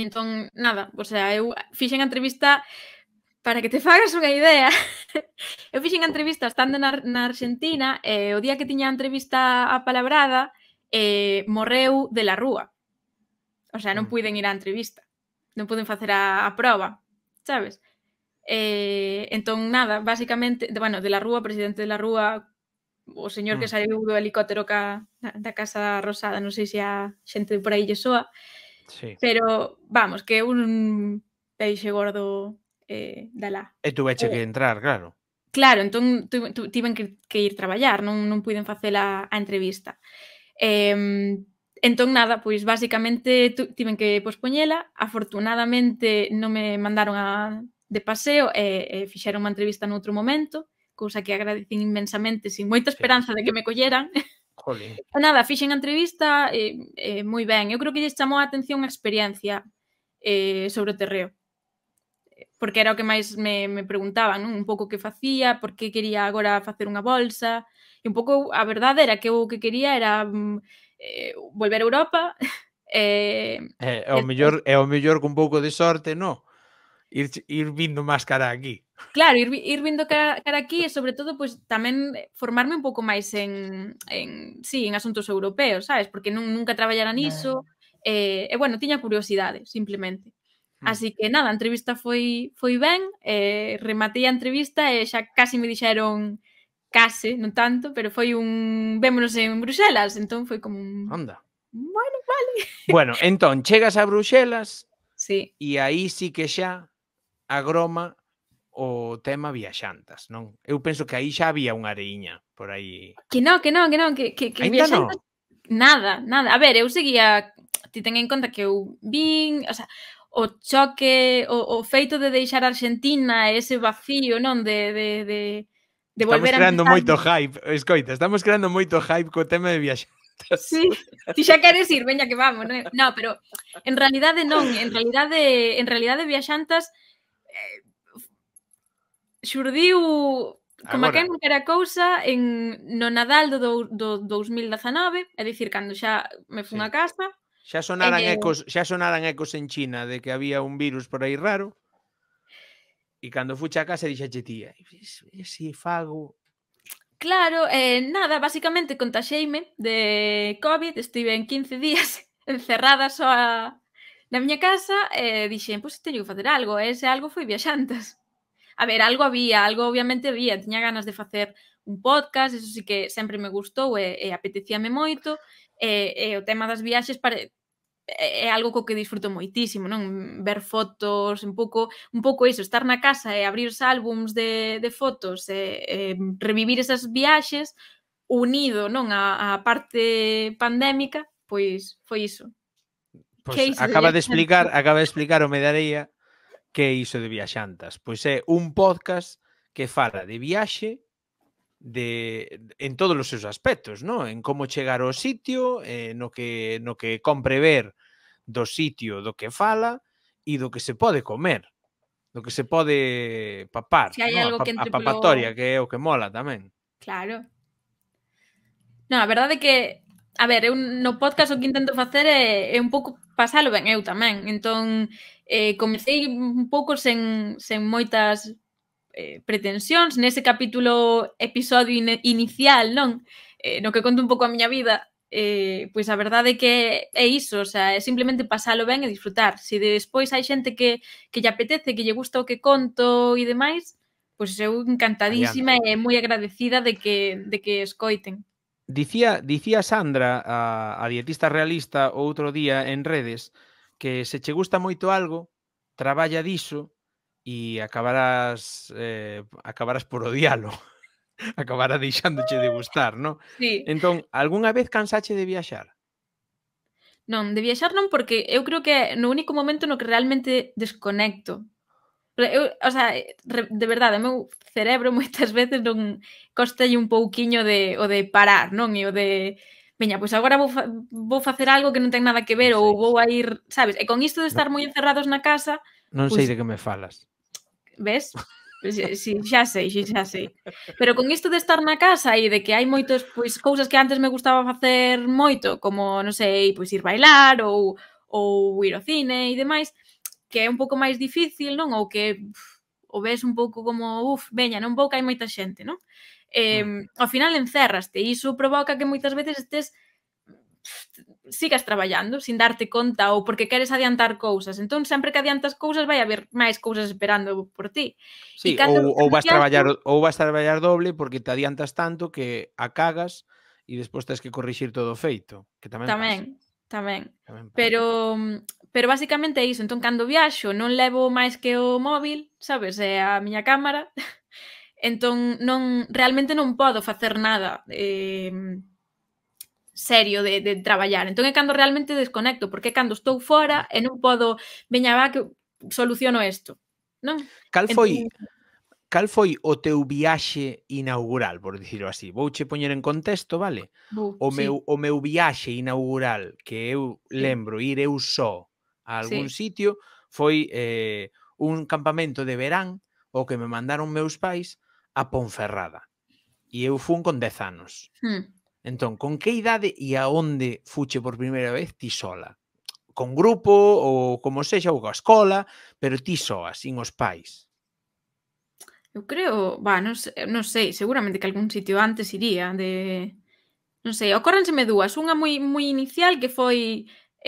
Entón, nada, o sea, eu fixen a entrevista para que te fagas unha idea. eu fixen a entrevista estando na, na Argentina e eh, o día que tiña a entrevista a palabrada eh, morreu de la rúa. O sea, non mm. puiden ir á entrevista. Non puden facer a, a prova, sabes? Eh, entón, nada, basicamente, de, bueno, de la Rúa, presidente de la Rúa, o señor que mm. saiu do helicóptero ca, da Casa Rosada, non sei se a xente por aí lle soa, Sí. Pero vamos, que un peixe gordo eh, dala. E tuveche eh, que entrar, claro. Claro, entón tu, tu, tiven que, que ir traballar, non, non puiden facer a, a entrevista. Eh, entón, nada, pois basicamente tu, tiven que pospoñela, afortunadamente non me mandaron a, de paseo e, e fixeron unha entrevista noutro momento, cousa que agradecín inmensamente, sin moita esperanza sí. de que me colleran. Jolín. Nada, fixen a entrevista eh, eh, moi ben. Eu creo que lles chamou a atención a experiencia eh, sobre o terreo. Porque era o que máis me, me preguntaban, non? un pouco que facía, por que quería agora facer unha bolsa. E un pouco a verdade era que o que quería era mm, eh, volver a Europa. eh, eh, é o mellor, é o mellor cun pouco de sorte, non? ir, ir vindo máis cara aquí. Claro, ir, ir vindo eh. cara, cara aquí e sobre todo pois pues, tamén eh, formarme un pouco máis en, en sí, en asuntos europeos, sabes? Porque non, nunca traballara niso. Eh, e eh, bueno, tiña curiosidade, simplemente. Hmm. Así que nada, a entrevista foi foi ben, eh, rematei a entrevista e xa case me dixeron case, non tanto, pero foi un vémonos en Bruxelas, entón foi como un Onda. Bueno, vale. Bueno, entón chegas a Bruxelas, Sí. E aí sí que xa agroma o tema viaxantas, non? Eu penso que aí xa había unha areiña por aí. Que non, que non, que non, que, que, que viaxantas... No. Nada, nada. A ver, eu seguía... Ti ten en conta que eu vin... O sea, o choque, o, o feito de deixar Argentina, ese vacío, non? De, de, de, de volver estamos a creando moito hype, escoita, estamos creando moito hype co tema de viaxantas. Sí, ti xa queres ir, veña que vamos, non? No, pero en realidade non, en realidade en realidade viaxantas Eh, xurdiu como Agora. non era cousa en no Nadal do, do, do 2019, é dicir, cando xa me fun sí. a casa. Xa sonaran e, ecos, xa sonaran ecos en China de que había un virus por aí raro. E cando fuche a casa dixe a tía, si fago Claro, eh, nada, basicamente contaxeime de COVID, estive en 15 días encerrada só a, na miña casa eh, dixen, pois pues, teño que facer algo, e eh, ese algo foi viaxantes. A ver, algo había, algo obviamente había, tiña ganas de facer un podcast, eso sí que sempre me gustou e, e apetecíame moito, e, e o tema das viaxes pare, é algo co que disfruto moitísimo, non? Ver fotos, un pouco, un pouco iso, estar na casa e abrir os álbums de, de fotos e, e revivir esas viaxes unido, non, a, a parte pandémica, pois foi iso pues acaba de explicar, acaba de explicar o Medareia que é iso de viaxantas. Pois é un podcast que fala de viaxe de en todos os seus aspectos, no? En como chegar ao sitio, eh, no que no que compre ver do sitio do que fala e do que se pode comer, do que se pode papar, si no? algo a, que a papatoria, que é o que mola tamén. Claro. Non, a verdade é que a ver, eu no podcast o que intento facer é, é un pouco pasalo ben eu tamén. Entón, eh, comecei un pouco sen, sen moitas eh, pretensións nese capítulo episodio in inicial, non? Eh, no que conto un pouco a miña vida, eh, pois a verdade é que é iso, o sea, é simplemente pasalo ben e disfrutar. Se despois hai xente que, que lle apetece, que lle gusta o que conto e demais, pois eu encantadísima e moi agradecida de que, de que escoiten. Dicía, dicía Sandra, a, a dietista realista, outro día en redes, que se che gusta moito algo, traballa diso e acabarás eh, acabarás por odialo. acabará deixándoche de gustar, non? Sí. Entón, algunha vez cansache de viaxar? Non, de viaxar non, porque eu creo que é no único momento no que realmente desconecto. Eu, o sea, de verdade, o meu cerebro moitas veces non costa un pouquiño de o de parar, non? E o de veña, pois agora vou, fa, vou facer algo que non ten nada que ver ou vou a ir, sabes? E con isto de estar no. moi encerrados na casa, non pois, sei de que me falas. Ves? Si, eh, si, xa sei, si, xa sei. Pero con isto de estar na casa e de que hai moitos pois cousas que antes me gustaba facer moito, como, non sei, pois ir bailar ou ou ir ao cine e demais, que é un pouco máis difícil, non? Ou que uf, o ves un pouco como, uf, veña, non vou que hai moita xente, non? Eh, ao final encerraste e iso provoca que moitas veces estes sigas traballando sin darte conta ou porque queres adiantar cousas. Entón, sempre que adiantas cousas vai haber máis cousas esperando por ti. Sí, e ou, ou vas traballar tú... ou vas traballar doble porque te adiantas tanto que a cagas e despois tens que corrixir todo o feito, que tamén Tamén, pasa. Tamén. Tamén pero mm, pero basicamente é iso. Entón, cando viaxo, non levo máis que o móvil, sabes, é a miña cámara. entón, non realmente non podo facer nada eh, serio de, de traballar. Entón é cando realmente desconecto, porque é cando estou fora e non podo, veña, va, que soluciono isto. Non? Cal foi entón cal foi o teu viaxe inaugural, por dicirlo así? Vouche poñer en contexto, vale? Uh, o meu sí. o meu viaxe inaugural que eu lembro ir eu só a algún sí. sitio foi eh, un campamento de verán o que me mandaron meus pais a Ponferrada. E eu fun con 10 anos. Hmm. Entón, con que idade e aonde fuche por primeira vez ti sola? Con grupo ou como sexa ou coa escola, pero ti soa, sin os pais. Eu creo, bah, non sei, non sei, seguramente que algún sitio antes iría de non sei, ocórrenseme dúas, unha moi moi inicial que foi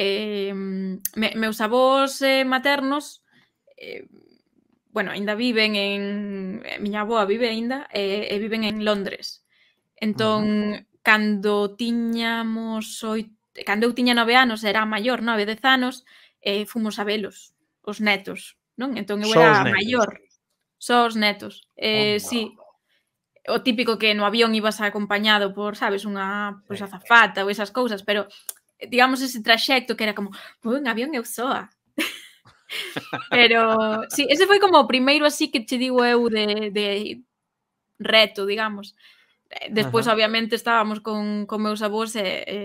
eh, me, meus avós eh, maternos eh, bueno, aínda viven en eh, miña avoa vive aínda e, eh, e viven en Londres. Entón, uh -huh. cando tiñamos oito, cando eu tiña nove anos, era maior, nove, dez anos, eh, fomos a velos, os netos, non? Entón eu era maior. Netos só os netos. Eh, oh, no. sí. O típico que no avión ibas acompañado por, sabes, unha pois, pues, azafata ou esas cousas, pero digamos ese traxecto que era como, vou pois, avión eu soa. pero, sí, ese foi como o primeiro así que te digo eu de, de reto, digamos. Eh, despois, -huh. obviamente, estábamos con, con meus avós e, e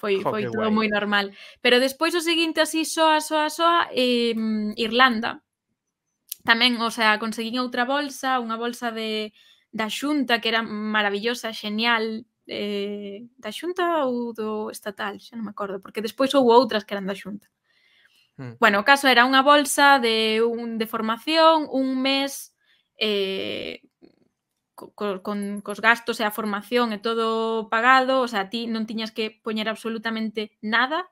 foi, oh, foi todo moi normal. Pero despois o seguinte así, soa, soa, soa, eh, Irlanda. Tamén, o sea, conseguín outra bolsa, unha bolsa de da xunta que era maravillosa, genial, eh, da xunta ou do estatal, xa non me acordo, porque despois houve outras que eran da xunta. Hmm. Bueno, o caso era unha bolsa de un de formación, un mes eh, con, con cos gastos e a formación e todo pagado, o sea, ti non tiñas que poñer absolutamente nada,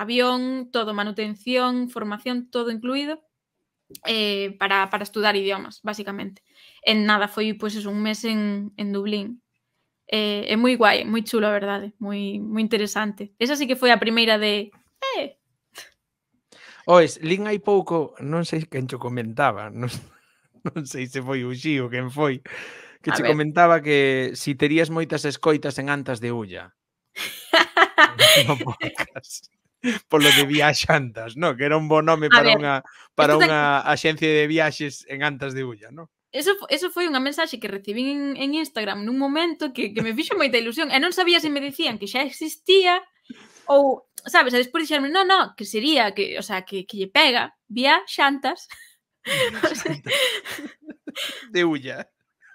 avión, todo, manutención, formación, todo incluído eh, para, para estudar idiomas, basicamente. En nada, foi pois, pues, un mes en, en Dublín. Eh, é moi guai, moi chulo, a verdade, moi, moi interesante. Esa sí que foi a primeira de... Eh. Ois, lin hai pouco, non sei quen cho comentaba, non, non sei se foi o Xío quen foi, que a che comentaba que si terías moitas escoitas en antas de Ulla. no podcast. polo de viaxantas, no? que era un bon nome para ver, unha para unha ten... axencia de viaxes en Antas de Ulla, no? Eso, eso foi unha mensaxe que recibí en, en Instagram nun momento que, que me fixo moita ilusión e non sabía se me dicían que xa existía ou, sabes, a despois dixerme, non, non, que sería, que, o sea, que, que lle pega vía xantas. de Ulla.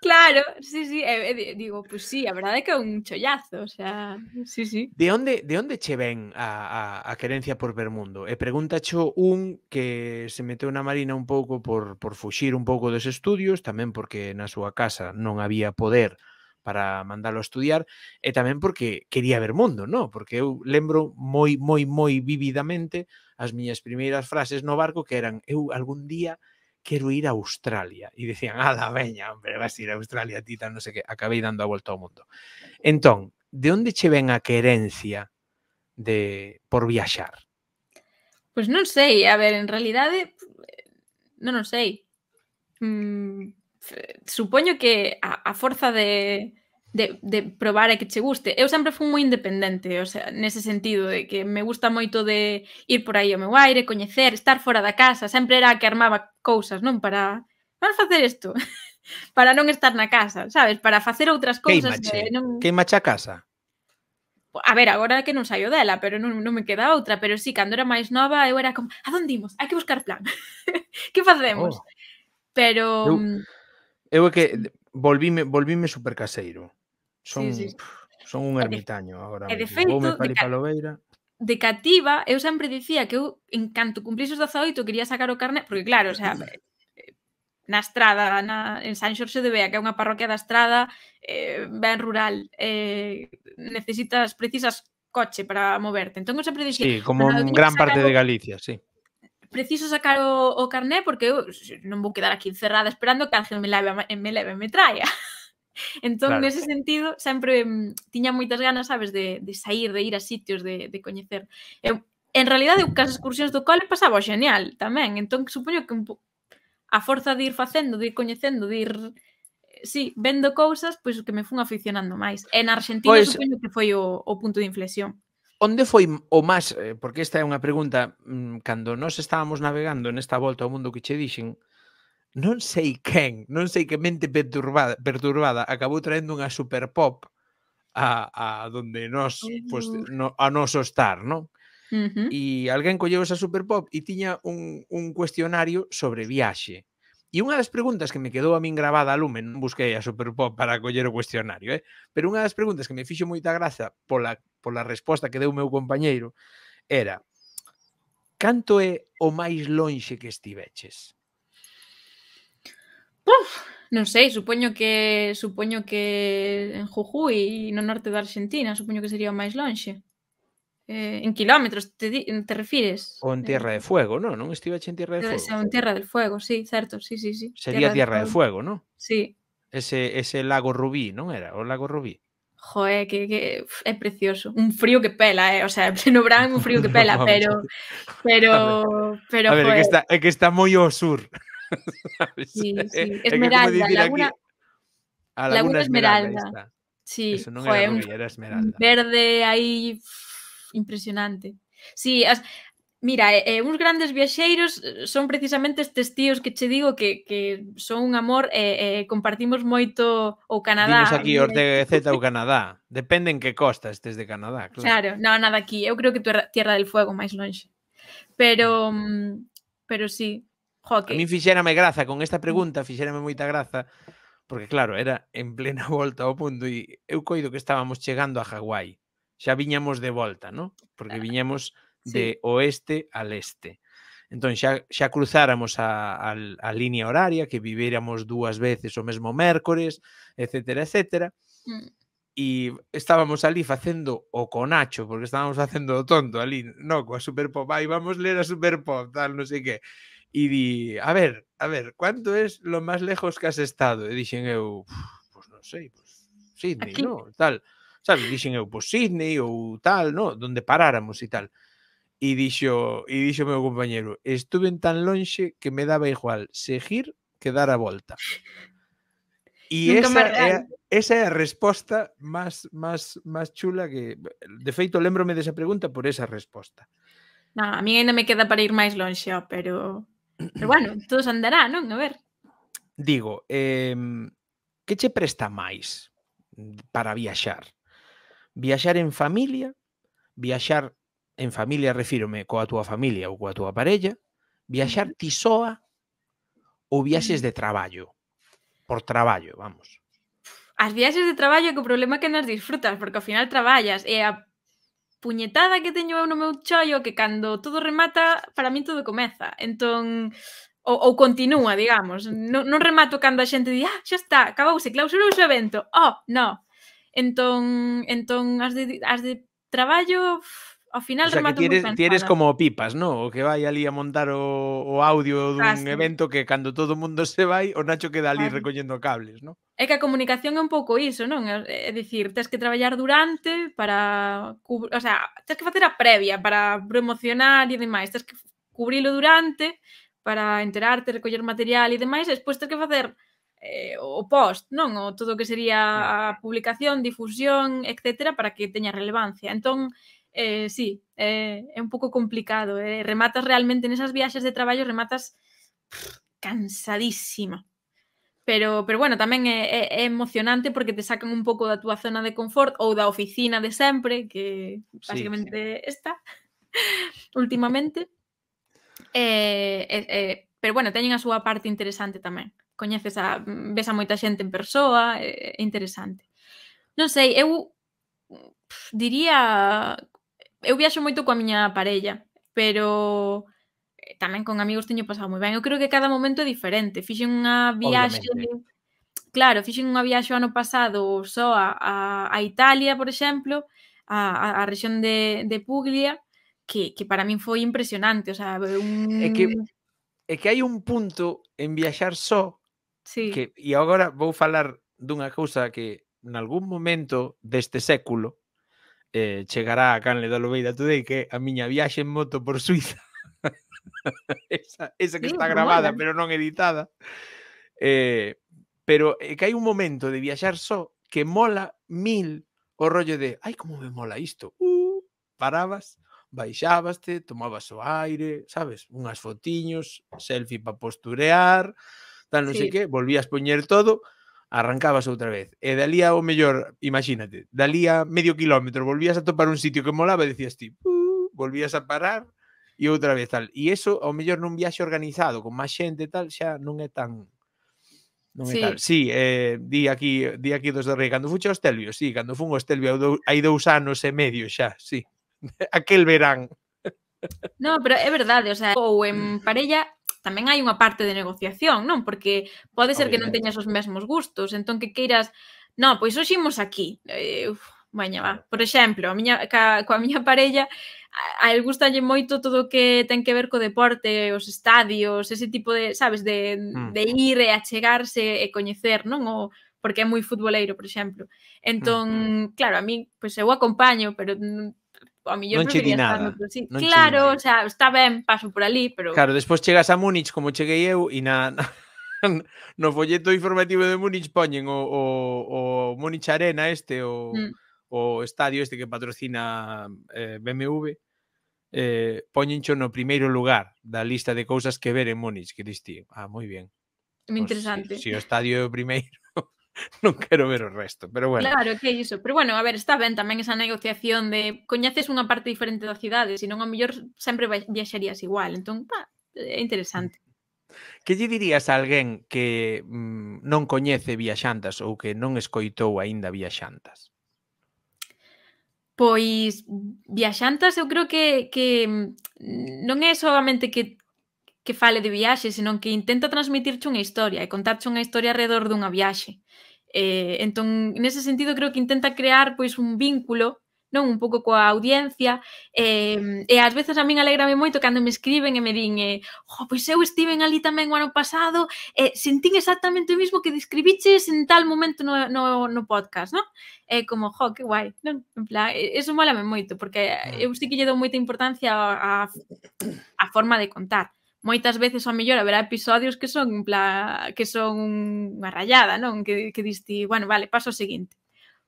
Claro, sí, sí, eh, eh digo, pues sí, a verdade é que é un chollazo, o sea, sí, sí. De onde, de onde che ven a, a, a querencia por ver mundo? E pregúntacho un que se meteu na marina un pouco por, por fuxir un pouco dos estudios, tamén porque na súa casa non había poder para mandalo a estudiar e tamén porque quería ver mundo, non? Porque eu lembro moi, moi, moi vividamente as miñas primeiras frases no barco que eran eu algún día quero ir a Australia. E dicían, ala, veña, hombre, vas ir a Australia, tita, non sei que, acabei dando a volta ao mundo. Entón, de onde che ven a querencia de por viaxar? Pois pues non sei, a ver, en realidade eh, non o sei. Mm, supoño que a, a forza de de, de probar e que che guste. Eu sempre fui moi independente, o sea, nese sentido, de que me gusta moito de ir por aí ao meu aire, coñecer, estar fora da casa, sempre era a que armaba cousas, non? Para, vamos facer isto, para non estar na casa, sabes? Para facer outras cousas que non... Queimache a casa? A ver, agora que non saio dela, pero non, non me queda outra, pero sí, cando era máis nova, eu era como, a onde imos? Hai que buscar plan. que facemos? Oh. Pero... Eu, mm, eu é que volvíme, volvíme super caseiro. Son, sí, sí. Pff, son un eh, ermitaño agora. E eh, de feito, de, ca de cativa, eu sempre dicía que eu, en canto cumplís os 18, quería sacar o carne, porque claro, o sea, eh, na estrada, na, en San Xorxe de Bea, que é unha parroquia da estrada, eh, ben rural, eh, necesitas, precisas coche para moverte. Entón, eu sempre dicía... Sí, como en gran sacar, parte de Galicia, sí. Preciso sacar o, o carné porque eu non vou quedar aquí encerrada esperando que alguén me leve, me leve me traia. Entón, claro. nese sentido, sempre mm, tiña moitas ganas, sabes, de, de sair, de ir a sitios, de, de coñecer. Eu, en realidade, eu cas excursións do cole pasaba genial tamén, entón supoño que un po... a forza de ir facendo, de ir coñecendo, de ir sí, vendo cousas, pois que me fun aficionando máis. E na Argentina pois, supoño que foi o, o punto de inflexión. Onde foi o máis, eh, porque esta é unha pregunta, mm, cando nós estábamos navegando nesta volta ao mundo que che dixen, non sei quen, non sei que mente perturbada, perturbada acabou traendo unha super pop a, a donde nos, pues, oh. no, a noso estar, non? Uh -huh. E alguén colleu esa super pop e tiña un, un cuestionario sobre viaxe. E unha das preguntas que me quedou a min gravada a lume, non busquei a Superpop para coller o cuestionario, eh? pero unha das preguntas que me fixo moita graza pola, pola resposta que deu o meu compañeiro era canto é o máis lonxe que estiveches? Uf, non sei, supoño que supoño que en Jujuy no norte da Argentina, supoño que sería o máis lonxe. Eh, en quilómetros te, te refires? Ou eh, en Tierra de Fuego, non? Non estive en Tierra de Fuego. En Tierra del Fuego, sí, certo, sí, sí, sí. Sería Tierra, tierra de Fuego, de fuego non? Sí. Ese, ese lago Rubí, non era? O lago Rubí. Joé, que, que é precioso. Un frío que pela, eh? O sea, en pleno verán un frío que pela, no, pero... Pero... pero a ver, é que está, é que está moi ao sur. sí, sí. Esmeralda, que, Laguna... A Laguna, Laguna Esmeralda. esmeralda sí, Eso non era, rubia, era Esmeralda. Verde aí impresionante. Sí, as, Mira, eh, eh uns grandes viaxeiros eh, son precisamente estes tíos que che digo que, que son un amor e eh, eh, compartimos moito o Canadá. Dinos aquí Ortega de Z o Canadá. Depende en que costa estes de Canadá, claro. Claro, no, nada aquí. Eu creo que Tierra del Fuego máis lonxe. Pero mm, pero sí, Joque. A mí fixérame graza con esta pregunta, fixérame moita graza, porque claro, era en plena volta ao mundo e eu coido que estábamos chegando a Hawái. Xa viñamos de volta, ¿no? Porque ah, viñamos de sí. oeste al este. Entón xa, xa cruzáramos a, a, a línea horaria, que viviéramos dúas veces o mesmo mércores, etcétera, etcétera. Mm e estábamos ali facendo o conacho, porque estábamos facendo o tonto ali, no, coa Superpop, aí vamos ler a Superpop, tal, non sei que e di, a ver, a ver, ¿cuánto es lo máis lejos que has estado? E dixen eu, pues non sei, pues, Sydney, no, tal. Sabes, dixen eu, pues Sydney ou tal, no, donde paráramos e tal. E dixo, e dixo meu compañero, estuve tan lonxe que me daba igual seguir que dar a volta. E esa é, esa é a resposta máis máis máis chula que de feito lembrome desa pregunta por esa resposta. Na, a mí ainda me queda para ir máis lonxe, pero Pero bueno, todo se andará, non? A ver. Digo, eh, que che presta máis para viaxar? Viaxar en familia, viaxar en familia refírome coa túa familia ou coa túa parella, viaxar ti soa ou viaxes de traballo? Por traballo, vamos. As viaxes de traballo que o problema é que nas disfrutas, porque ao final traballas e a puñetada que teño eu no meu chollo que cando todo remata, para min todo comeza. Entón, ou, ou continúa, digamos. Non, non remato cando a xente di, ah, xa está, acabouse, clausurouse o evento. Oh, no. Entón, entón as de, as de traballo ao final o sea, remato que tienes, moi tienes como pipas, ¿no? O que vai ali a montar o, o audio dun Casi. evento que cando todo o mundo se vai, o Nacho queda ali Ay. recollendo cables, ¿no? É que a comunicación é un pouco iso, non? É dicir, tens que traballar durante para... O sea, tens que facer a previa para promocionar e demais. Tens que cubrilo durante para enterarte, recoller material e demais. E despois tens que facer eh, o post, non? O todo o que sería a publicación, difusión, etcétera, para que teña relevancia. Entón, eh, sí, eh, é un pouco complicado. Eh? Rematas realmente nesas viaxes de traballo, rematas pff, cansadísima. Pero, pero bueno, tamén é, é, emocionante porque te sacan un pouco da túa zona de confort ou da oficina de sempre, que basicamente sí, sí. esta, últimamente. Eh, eh, eh, pero bueno, teñen a súa parte interesante tamén. Coñeces a, ves a moita xente en persoa, é eh, interesante. Non sei, eu diría eu viaxo moito coa miña parella, pero eh, tamén con amigos teño pasado moi ben. Eu creo que cada momento é diferente. Fixen unha viaxe... Obviamente. Claro, fixen unha viaxe o ano pasado só a, a, a Italia, por exemplo, a, a, a rexión de, de Puglia, que, que para min foi impresionante. O sea, un... É que, é que hai un punto en viaxar só sí. que, e agora vou falar dunha cousa que en algún momento deste século eh, chegará a Canle da Lobeira Today que a miña viaxe en moto por Suiza esa, esa que sí, está grabada pero non editada eh, pero eh, que hai un momento de viaxar só que mola mil o rollo de ai como me mola isto uh, parabas baixabaste, tomabas o aire, sabes, unhas fotiños, selfie para posturear, tal non sí. sei que, volvías poñer todo, arrancabas outra vez. E dalía o mellor, imagínate, a medio kilómetro, volvías a topar un sitio que molaba e decías ti, uh, volvías a parar e outra vez tal. E eso, ao mellor nun viaxe organizado con máis xente e tal, xa non é tan Non sí. é tal. Sí, eh, di aquí, di aquí dos de Rei, cando fuche ao Estelvio, sí, cando fun ao Estelvio hai dous anos e medio xa, sí. Aquel verán. No, pero é verdade, o sea, ou en mm. parella tamén hai unha parte de negociación, non? Porque pode ser que non teñas os mesmos gustos, entón que queiras, non, pois hoxe aquí. Eh, uf, Baña, va. Por exemplo, a miña, ca, coa miña parella a, a el gustalle moito todo o que ten que ver co deporte, os estadios, ese tipo de, sabes, de, mm. de ir e achegarse e coñecer, non? O, porque é moi futboleiro, por exemplo. Entón, mm, mm. claro, a mí, pois pues, eu acompaño, pero a yo non prefería estar no sitio. Non claro, o sea, está ben, paso por ali, pero... Claro, despois chegas a Múnich como cheguei eu e na, na no folleto informativo de Múnich poñen o, o, o Múnich Arena este, o, mm. o estadio este que patrocina eh, BMW, eh, poñencho no primeiro lugar da lista de cousas que ver en Múnich, que diste, Ah, moi ben. Muy interesante. Pues, si, si, o estadio é o primeiro. non quero ver o resto, pero bueno. Claro, que é iso. Pero bueno, a ver, está ben tamén esa negociación de coñeces unha parte diferente da cidade, senón a mellor sempre viaxarías igual. Entón, pa, é interesante. Mm. Que lle dirías a alguén que mm, non coñece viaxantas ou que non escoitou aínda viaxantas? Pois viaxantas eu creo que, que mm, non é solamente que que fale de viaxe, senón que intenta transmitirche unha historia e contarche unha historia alrededor dunha viaxe. Eh, entón, nese sentido, creo que intenta crear pois un vínculo non un pouco coa audiencia eh, e ás veces a min alegrame moito cando me escriben e me din eh, oh, pois eu estiven ali tamén o ano pasado e eh, sentín exactamente o mismo que describiches en tal momento no, no, no podcast, non? eh, como, jo, que guai, non? En plan, eso molame moito porque mm. eu sí que lle dou moita importancia a, a, a forma de contar moitas veces ao mellor haberá episodios que son en plan, que son unha rayada, non? Que, que diste, bueno, vale, paso o seguinte.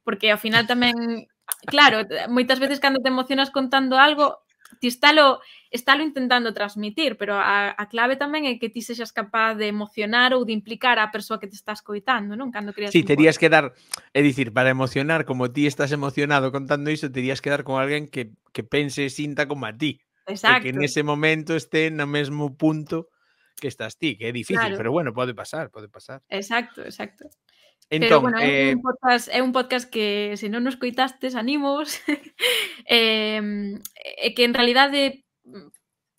Porque ao final tamén, claro, moitas veces cando te emocionas contando algo, ti estálo, estálo intentando transmitir, pero a, a clave tamén é que ti sexas capaz de emocionar ou de implicar a persoa que te estás coitando, non? Cando creas Sí, terías que dar, é dicir, para emocionar como ti estás emocionado contando iso, terías que dar con alguén que, que pense e sinta como a ti. Exacto. E que nese momento este no mesmo punto que estás ti, que é difícil, claro. pero bueno, pode pasar, pode pasar. Exacto, exacto. Entón, Pero, bueno, eh... é, un podcast, é un podcast que se non nos coitastes, animos. eh, é que en realidade eh,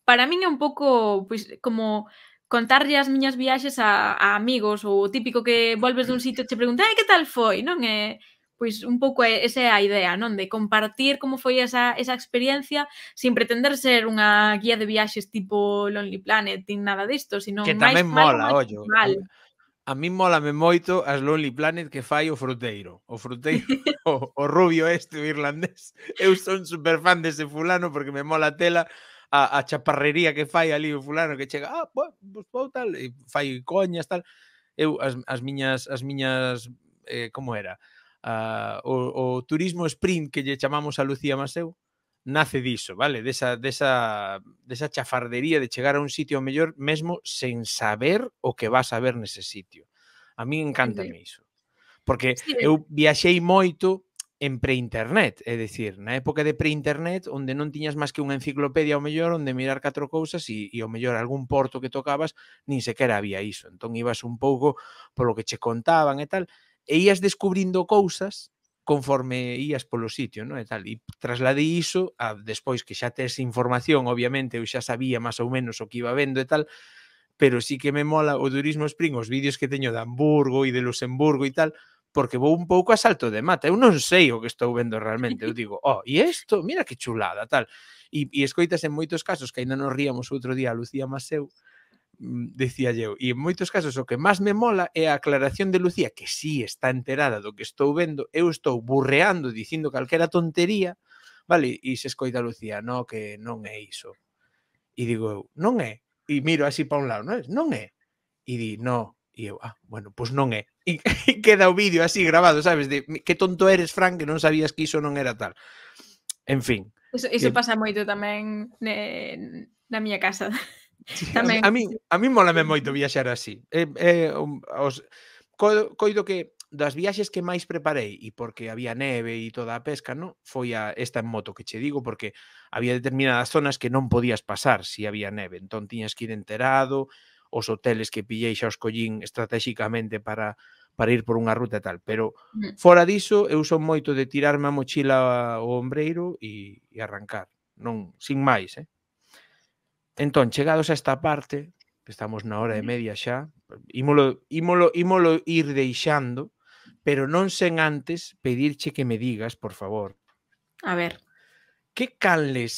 para min é un pouco pois, como contarlle as miñas viaxes a, a amigos ou o típico que volves dun sitio e te pregunta, "Eh, que tal foi?", non é eh, pois un pouco esa é a idea, non? De compartir como foi esa, esa experiencia sin pretender ser unha guía de viaxes tipo Lonely Planet, nin nada disto, sino que tamén máis, mola, máis ollo. Mal. A mí me moito as Lonely Planet que fai o fruteiro. O fruteiro, o, o rubio este o irlandés. Eu son super fan dese fulano porque me mola a tela a, a chaparrería que fai ali o fulano que chega, ah, pois pues, tal, e fai coñas, tal. Eu as, as miñas as miñas eh, como era? uh, o, o turismo sprint que lle chamamos a Lucía Maseu nace diso, vale? Desa, desa, desa chafardería de chegar a un sitio mellor mesmo sen saber o que vas a ver nese sitio. A mí encántame iso. Porque eu viaxei moito en preinternet, é dicir, na época de preinternet, onde non tiñas máis que unha enciclopedia ao mellor, onde mirar catro cousas e, e ao mellor algún porto que tocabas, nin sequera había iso. Entón ibas un pouco polo que che contaban e tal, e ías descubrindo cousas conforme ías polo sitio, non? E tal, e trasladei iso a despois que xa tes información, obviamente, eu xa sabía máis ou menos o que iba vendo e tal, pero sí que me mola o turismo spring, os vídeos que teño de Hamburgo e de Luxemburgo e tal, porque vou un pouco a salto de mata. Eu non sei o que estou vendo realmente. Eu digo, oh, e isto? Mira que chulada, tal. E, e escoitas en moitos casos, que ainda nos ríamos outro día a Lucía Maseu, Mm, dicía eu, e en moitos casos o que máis me mola é a aclaración de Lucía, que sí está enterada do que estou vendo, eu estou burreando, dicindo calquera tontería, vale, e se escoita Lucía, no, que non é iso. E digo eu, non é? E miro así para un lado, non é? Non é? E di, no. E eu, ah, bueno, pois non é. E, e queda o vídeo así grabado, sabes? De, que tonto eres, Frank, que non sabías que iso non era tal. En fin. Iso, iso que... pasa moito tamén ne, na miña casa. Tamén. A min, a min molame moito viaxar así. É, eh, eh, um, os, co, coido que das viaxes que máis preparei e porque había neve e toda a pesca, non? Foi a esta en moto que che digo porque había determinadas zonas que non podías pasar se si había neve, entón tiñas que ir enterado, os hoteles que pillei xa os collín estratégicamente para para ir por unha ruta e tal, pero mm. fora diso eu son moito de tirarme a mochila ao ombreiro e, e arrancar, non sin máis, eh? Entón, chegados a esta parte, que estamos na hora e media xa, ímolo, ímolo, ímolo ir deixando, pero non sen antes pedirche que me digas, por favor. A ver. Que canles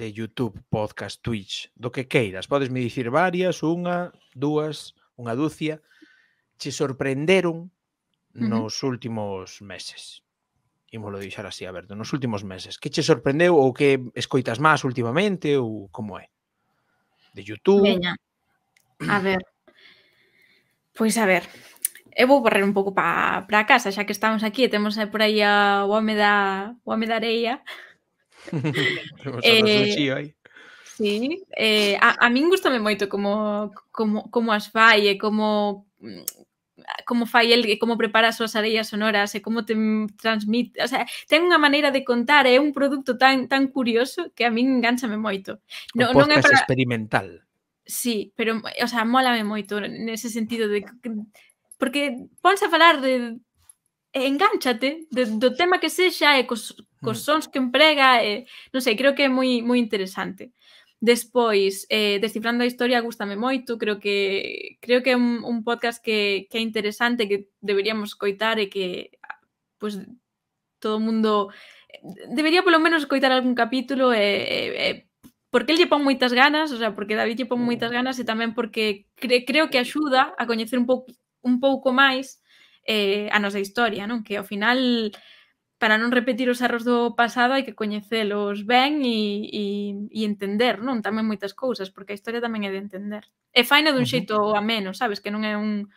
de YouTube, podcast, Twitch, do que queiras, podes me dicir varias, unha, dúas, unha dúcia, che sorprenderon nos uh -huh. últimos meses? Imolo deixar así aberto nos últimos meses. Que che sorprendeu ou que escoitas máis últimamente ou como é? De YouTube? Veña. A ver. Pois a ver, eu vou correr un pouco para a casa, xa que estamos aquí e temos por aí a, o home da, o home da areia. temos eh, a aí. Sí, eh, a, a min gustame moito como, como, como as fai e como como fai el, como prepara as súas areias sonoras e como te transmite, o sea, ten unha maneira de contar, é un produto tan tan curioso que a min enganchame moito. No, non é para... experimental. Sí, pero, o sea, mólame moito nese sentido de porque ponse a falar de engánchate de, do tema que sexa e cos, cos mm. sons que emprega e, non sei, creo que é moi moi interesante. Despois, eh, Descifrando a Historia gustame moito, creo que creo que é un, un podcast que, que é interesante, que deberíamos coitar e que pues, todo o mundo debería polo menos coitar algún capítulo e, e, e porque el lle pon moitas ganas, o sea, porque David lle pon moitas mm. ganas e tamén porque cre, creo que axuda a coñecer un pouco un pouco máis eh, a nosa historia, non? Que ao final para non repetir os erros do pasado hai que coñecelos ben e, e, e entender, non? Tamén moitas cousas, porque a historia tamén é de entender. E faina dun xeito ameno, sabes? Que non é un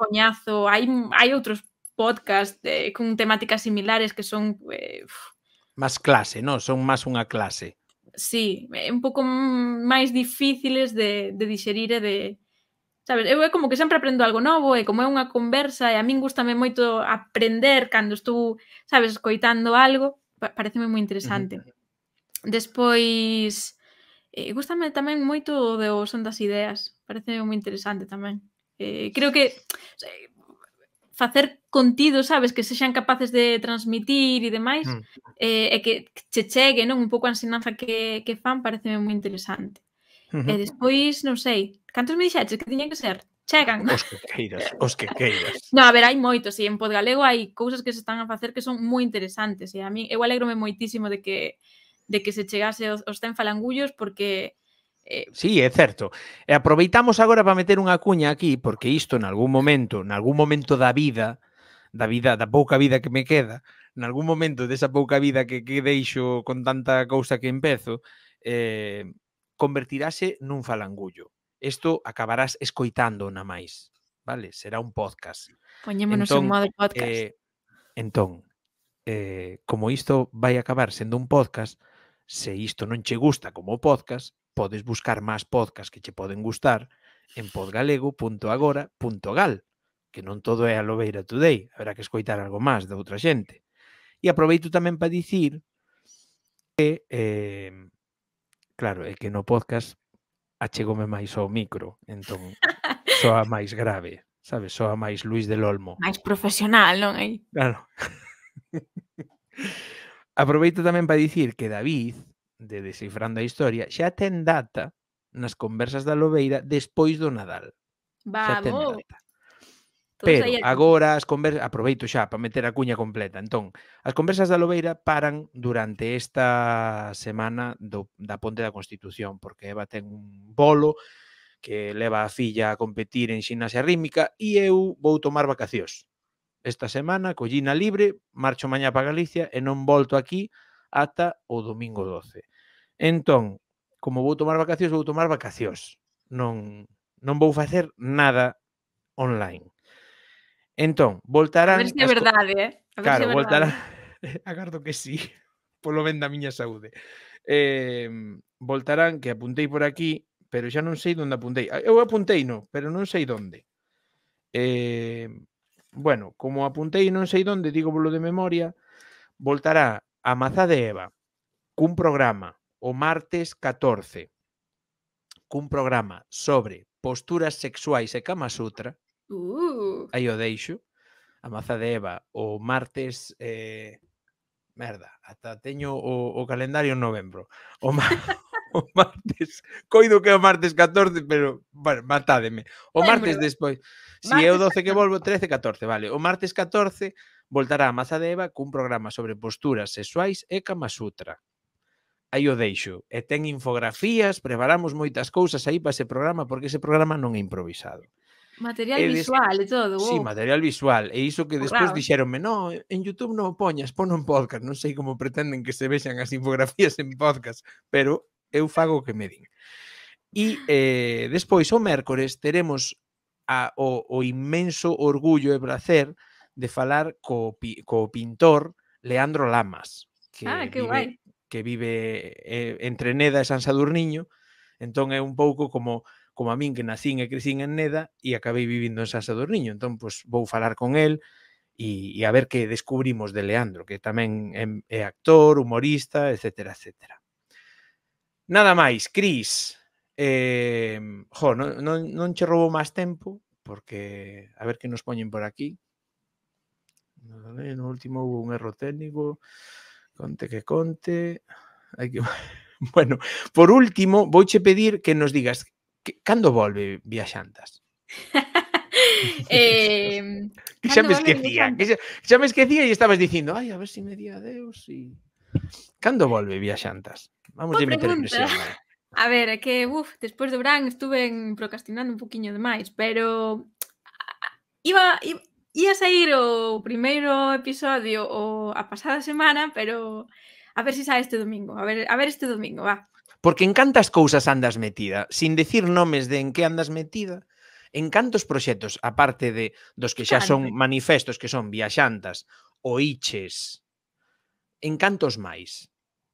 coñazo. Hai, hai outros podcast eh, con temáticas similares que son... Eh, máis clase, non? Son máis unha clase. Sí, un pouco máis difíciles de, de digerir e de, sabes? Eu é como que sempre aprendo algo novo e como é unha conversa e a min gustame moito aprender cando estou, sabes, escoitando algo, pareceme moi interesante. Uh -huh. Despois, eh, gustame tamén moito o de son das ideas, pareceme moi interesante tamén. Eh, creo que facer contido, sabes, que sexan capaces de transmitir e demais, mm. eh, e que che chegue, non? Un pouco a ensinanza que, que fan, pareceme moi interesante. -huh. E despois, non sei, cantos me dixetes que tiñen que ser? Chegan. Os que queiras, os que queiras. Non, a ver, hai moitos, e en Podgalego hai cousas que se están a facer que son moi interesantes, e a mí eu alegrome moitísimo de que de que se chegase os, os ten falangullos porque Eh, sí, é certo. E aproveitamos agora para meter unha cuña aquí, porque isto en algún momento, en algún momento da vida, da vida, da pouca vida que me queda, en algún momento desa pouca vida que, que deixo con tanta cousa que empezo, eh, convertirase nun falangullo. Isto acabarás escoitando na máis, vale? Será un podcast. Poñémonos entón, en modo eh, podcast. Eh, entón, eh, como isto vai acabar sendo un podcast, se isto non che gusta como podcast, podes buscar máis podcast que che poden gustar en podgalego.agora.gal, que non todo é a Lobeira Today, habrá que escoitar algo máis de outra xente. E aproveito tamén para dicir que eh, Claro, é que no podcast achegome máis ao micro, entón soa máis grave, sabes? Soa máis Luis del Olmo. Máis profesional, non é? Claro. Aproveito tamén para dicir que David, de Descifrando a Historia, xa ten data nas conversas da Lobeira despois do Nadal. Vamos. Xa ten data. Pero agora as conversas, aproveito xa para meter a cuña completa. Entón, as conversas da Lobeira paran durante esta semana do, da Ponte da Constitución, porque Eva ten un bolo que leva a filla a competir en xinasia rítmica e eu vou tomar vacacións. Esta semana, collina libre, marcho mañá para Galicia e non volto aquí ata o domingo 12. Entón, como vou tomar vacacións, vou tomar vacacións. Non, non vou facer nada online Entón, voltarán... A ver se é verdade, eh? A ver claro, se voltarán... Agardo que sí, polo ben da miña saúde. Eh, voltarán, que apuntei por aquí, pero xa non sei onde apuntei. Ah, eu apuntei no, pero non sei onde. Eh, bueno, como apuntei non sei onde, digo polo de memoria, voltará a Mazá de Eva cun programa o martes 14 cun programa sobre posturas sexuais e Kama Sutra Uh. Aí o deixo. A maza de Eva o martes eh, merda, ata teño o, o calendario en novembro. O, ma o martes, coido que é o martes 14, pero bueno, matádeme. O martes despois, si é o 12 que volvo, 13, 14, vale. O martes 14 voltará a Maza de Eva cun programa sobre posturas sexuais e Kama Sutra. Aí o deixo. E ten infografías, preparamos moitas cousas aí para ese programa, porque ese programa non é improvisado. Material e visual e todo. Wow. Sí, material visual. E iso que despois claro. dixeronme, no, en Youtube non o poñas, pon un podcast. Non sei como pretenden que se vexan as infografías en podcast, pero eu fago o que me din. E eh, despois, o mércores, teremos a, o, o inmenso orgullo e placer de falar co, co pintor Leandro Lamas, que ah, que vive, guai. que vive eh, entre Neda e San Sadurniño, entón é un pouco como como a min que nacín e crecín en Neda e acabei vivindo en Sasa do Niño. Entón, pois, vou falar con el e, e a ver que descubrimos de Leandro, que tamén é, é actor, humorista, etc. etc. Nada máis, Cris, eh, jo, non, non, non che roubo máis tempo, porque a ver que nos poñen por aquí. Eh, no último hubo un erro técnico, conte que conte. Hai que... Bueno, por último, vouche pedir que nos digas Que, cando volve Viaxantas? eh, que xa me esquecía, que xa, xa me esquecía e estabas dicindo, ai, a ver se si me di adeus y... Cando volve Viaxantas? Vamos a meter presión. Eh? A ver, é que, uff, despois do Bran estuve procrastinando un poquinho demais, pero iba, iba ia sair o primeiro episodio o a pasada semana, pero a ver se si sai este domingo, a ver, a ver este domingo, va. Porque en cantas cousas andas metida, sin decir nomes de en que andas metida, en cantos proxectos, aparte de dos que xa son manifestos, que son viaxantas, oiches, en cantos máis?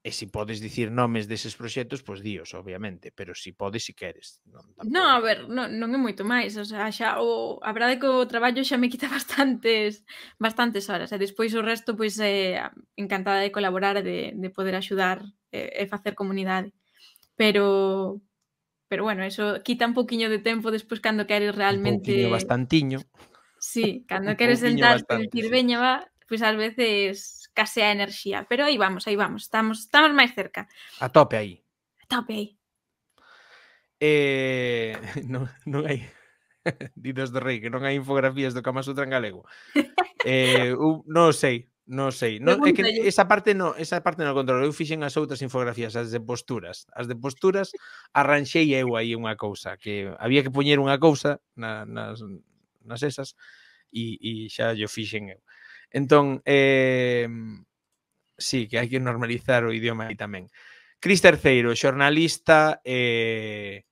E se si podes dicir nomes deses proxectos, pois dios, obviamente, pero se si podes, se si queres. Non, tampouco. no, a ver, non, non é moito máis, o sea, xa o, a verdade que o traballo xa me quita bastantes bastantes horas, e despois o resto pois eh, encantada de colaborar, de, de poder axudar eh, e facer comunidade pero pero bueno, eso quita un poquiño de tempo despois cando queres realmente... Un poquinho bastantiño. Sí, cando queres sentarte e dicir, veña, va, pois pues, ás veces case a enerxía, pero aí vamos, aí vamos, estamos estamos máis cerca. A tope aí. A tope aí. Eh, non, non hai Didos do Rei, que non hai infografías do Kama Sutra en galego. Eh, un, non sei, Non sei, non, é que esa parte non, esa parte non controlo. Eu fixen as outras infografías, as de posturas. As de posturas arranxei eu aí unha cousa que había que poñer unha cousa na, nas, nas esas e, e xa yo fixen eu. Entón, eh, sí, que hai que normalizar o idioma aí tamén. Cris Terceiro, xornalista eh,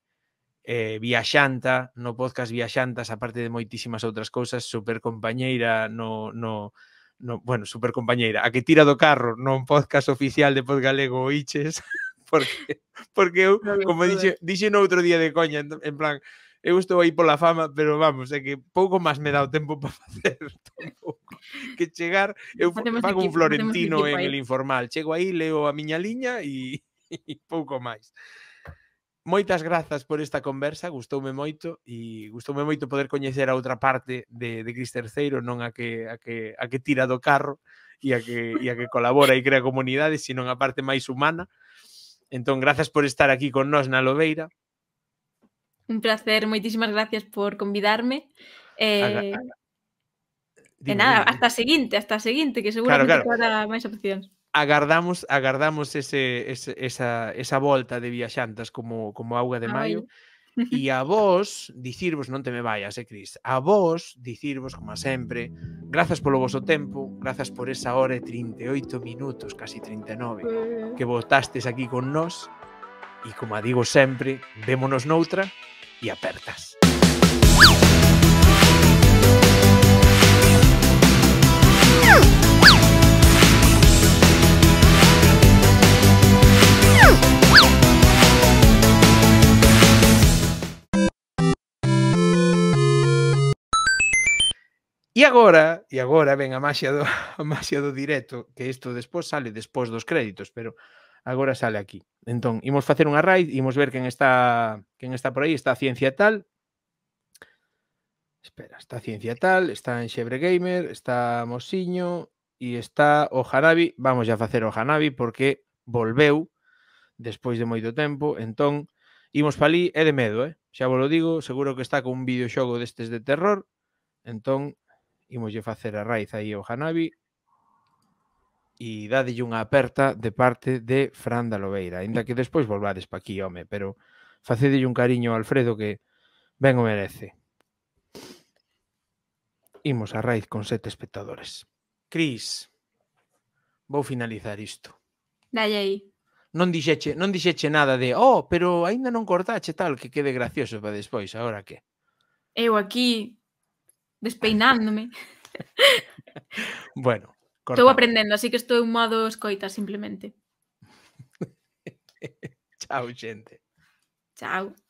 eh, viaxanta, no podcast Viaxantas, aparte de moitísimas outras cousas, super compañeira no, no, no, bueno, super compañeira, a que tira do carro non podcast oficial de Podgalego Iches, porque, porque eu, como dixe, dixe no outro día de coña, en plan, eu estou aí pola fama, pero vamos, é que pouco máis me dá o tempo para facer tampouco. que chegar, eu podemos fago equipo, un florentino en el informal, chego aí, leo a miña liña e pouco máis moitas grazas por esta conversa, gustoume moito e gustoume moito poder coñecer a outra parte de, de Cris Terceiro, non a que, a, que, a que tira do carro e a que, e a que colabora e crea comunidades, sino a parte máis humana. Entón, grazas por estar aquí con nós na Lobeira. Un placer, moitísimas gracias por convidarme. Eh, Aga, Dime, nada, hasta a seguinte, hasta a seguinte, que seguramente claro, claro. máis opcións agardamos agardamos ese, ese, esa, esa volta de viaxantas como, como auga de ah, maio e a vos dicirvos non te me vayas, eh, Cris a vos dicirvos como sempre grazas polo voso tempo grazas por esa hora e 38 minutos casi 39 eh. que votastes aquí con nós e como digo sempre vémonos noutra e apertas Música E agora, e agora ven a maxia do a maxia do directo, que isto despois sale despois dos créditos, pero agora sale aquí. Entón, imos facer unha raid, imos ver quen está quen está por aí, está a ciencia tal. Espera, está a ciencia tal, está en Xebre Gamer, está Mosiño e está o Hanabi. Vamos a facer o Hanabi porque volveu despois de moito tempo, entón imos palí é de medo, eh? Xa vos lo digo, seguro que está con un videoxogo destes de terror, entón imoslle facer a raíz aí ao Hanabi e dadelle unha aperta de parte de Fran da Lobeira, aínda que despois volvades pa aquí, home, pero facedelle un cariño a Alfredo que ben o merece. Imos a raíz con sete espectadores. Cris, vou finalizar isto. Dalle aí. Non dixeche, non dixeche nada de, oh, pero aínda non cortache tal, que quede gracioso para despois, agora que? Eu aquí despeinándome. bueno. Estoy aprendiendo, así que estoy un modo escoita simplemente. Chao, gente. Chao.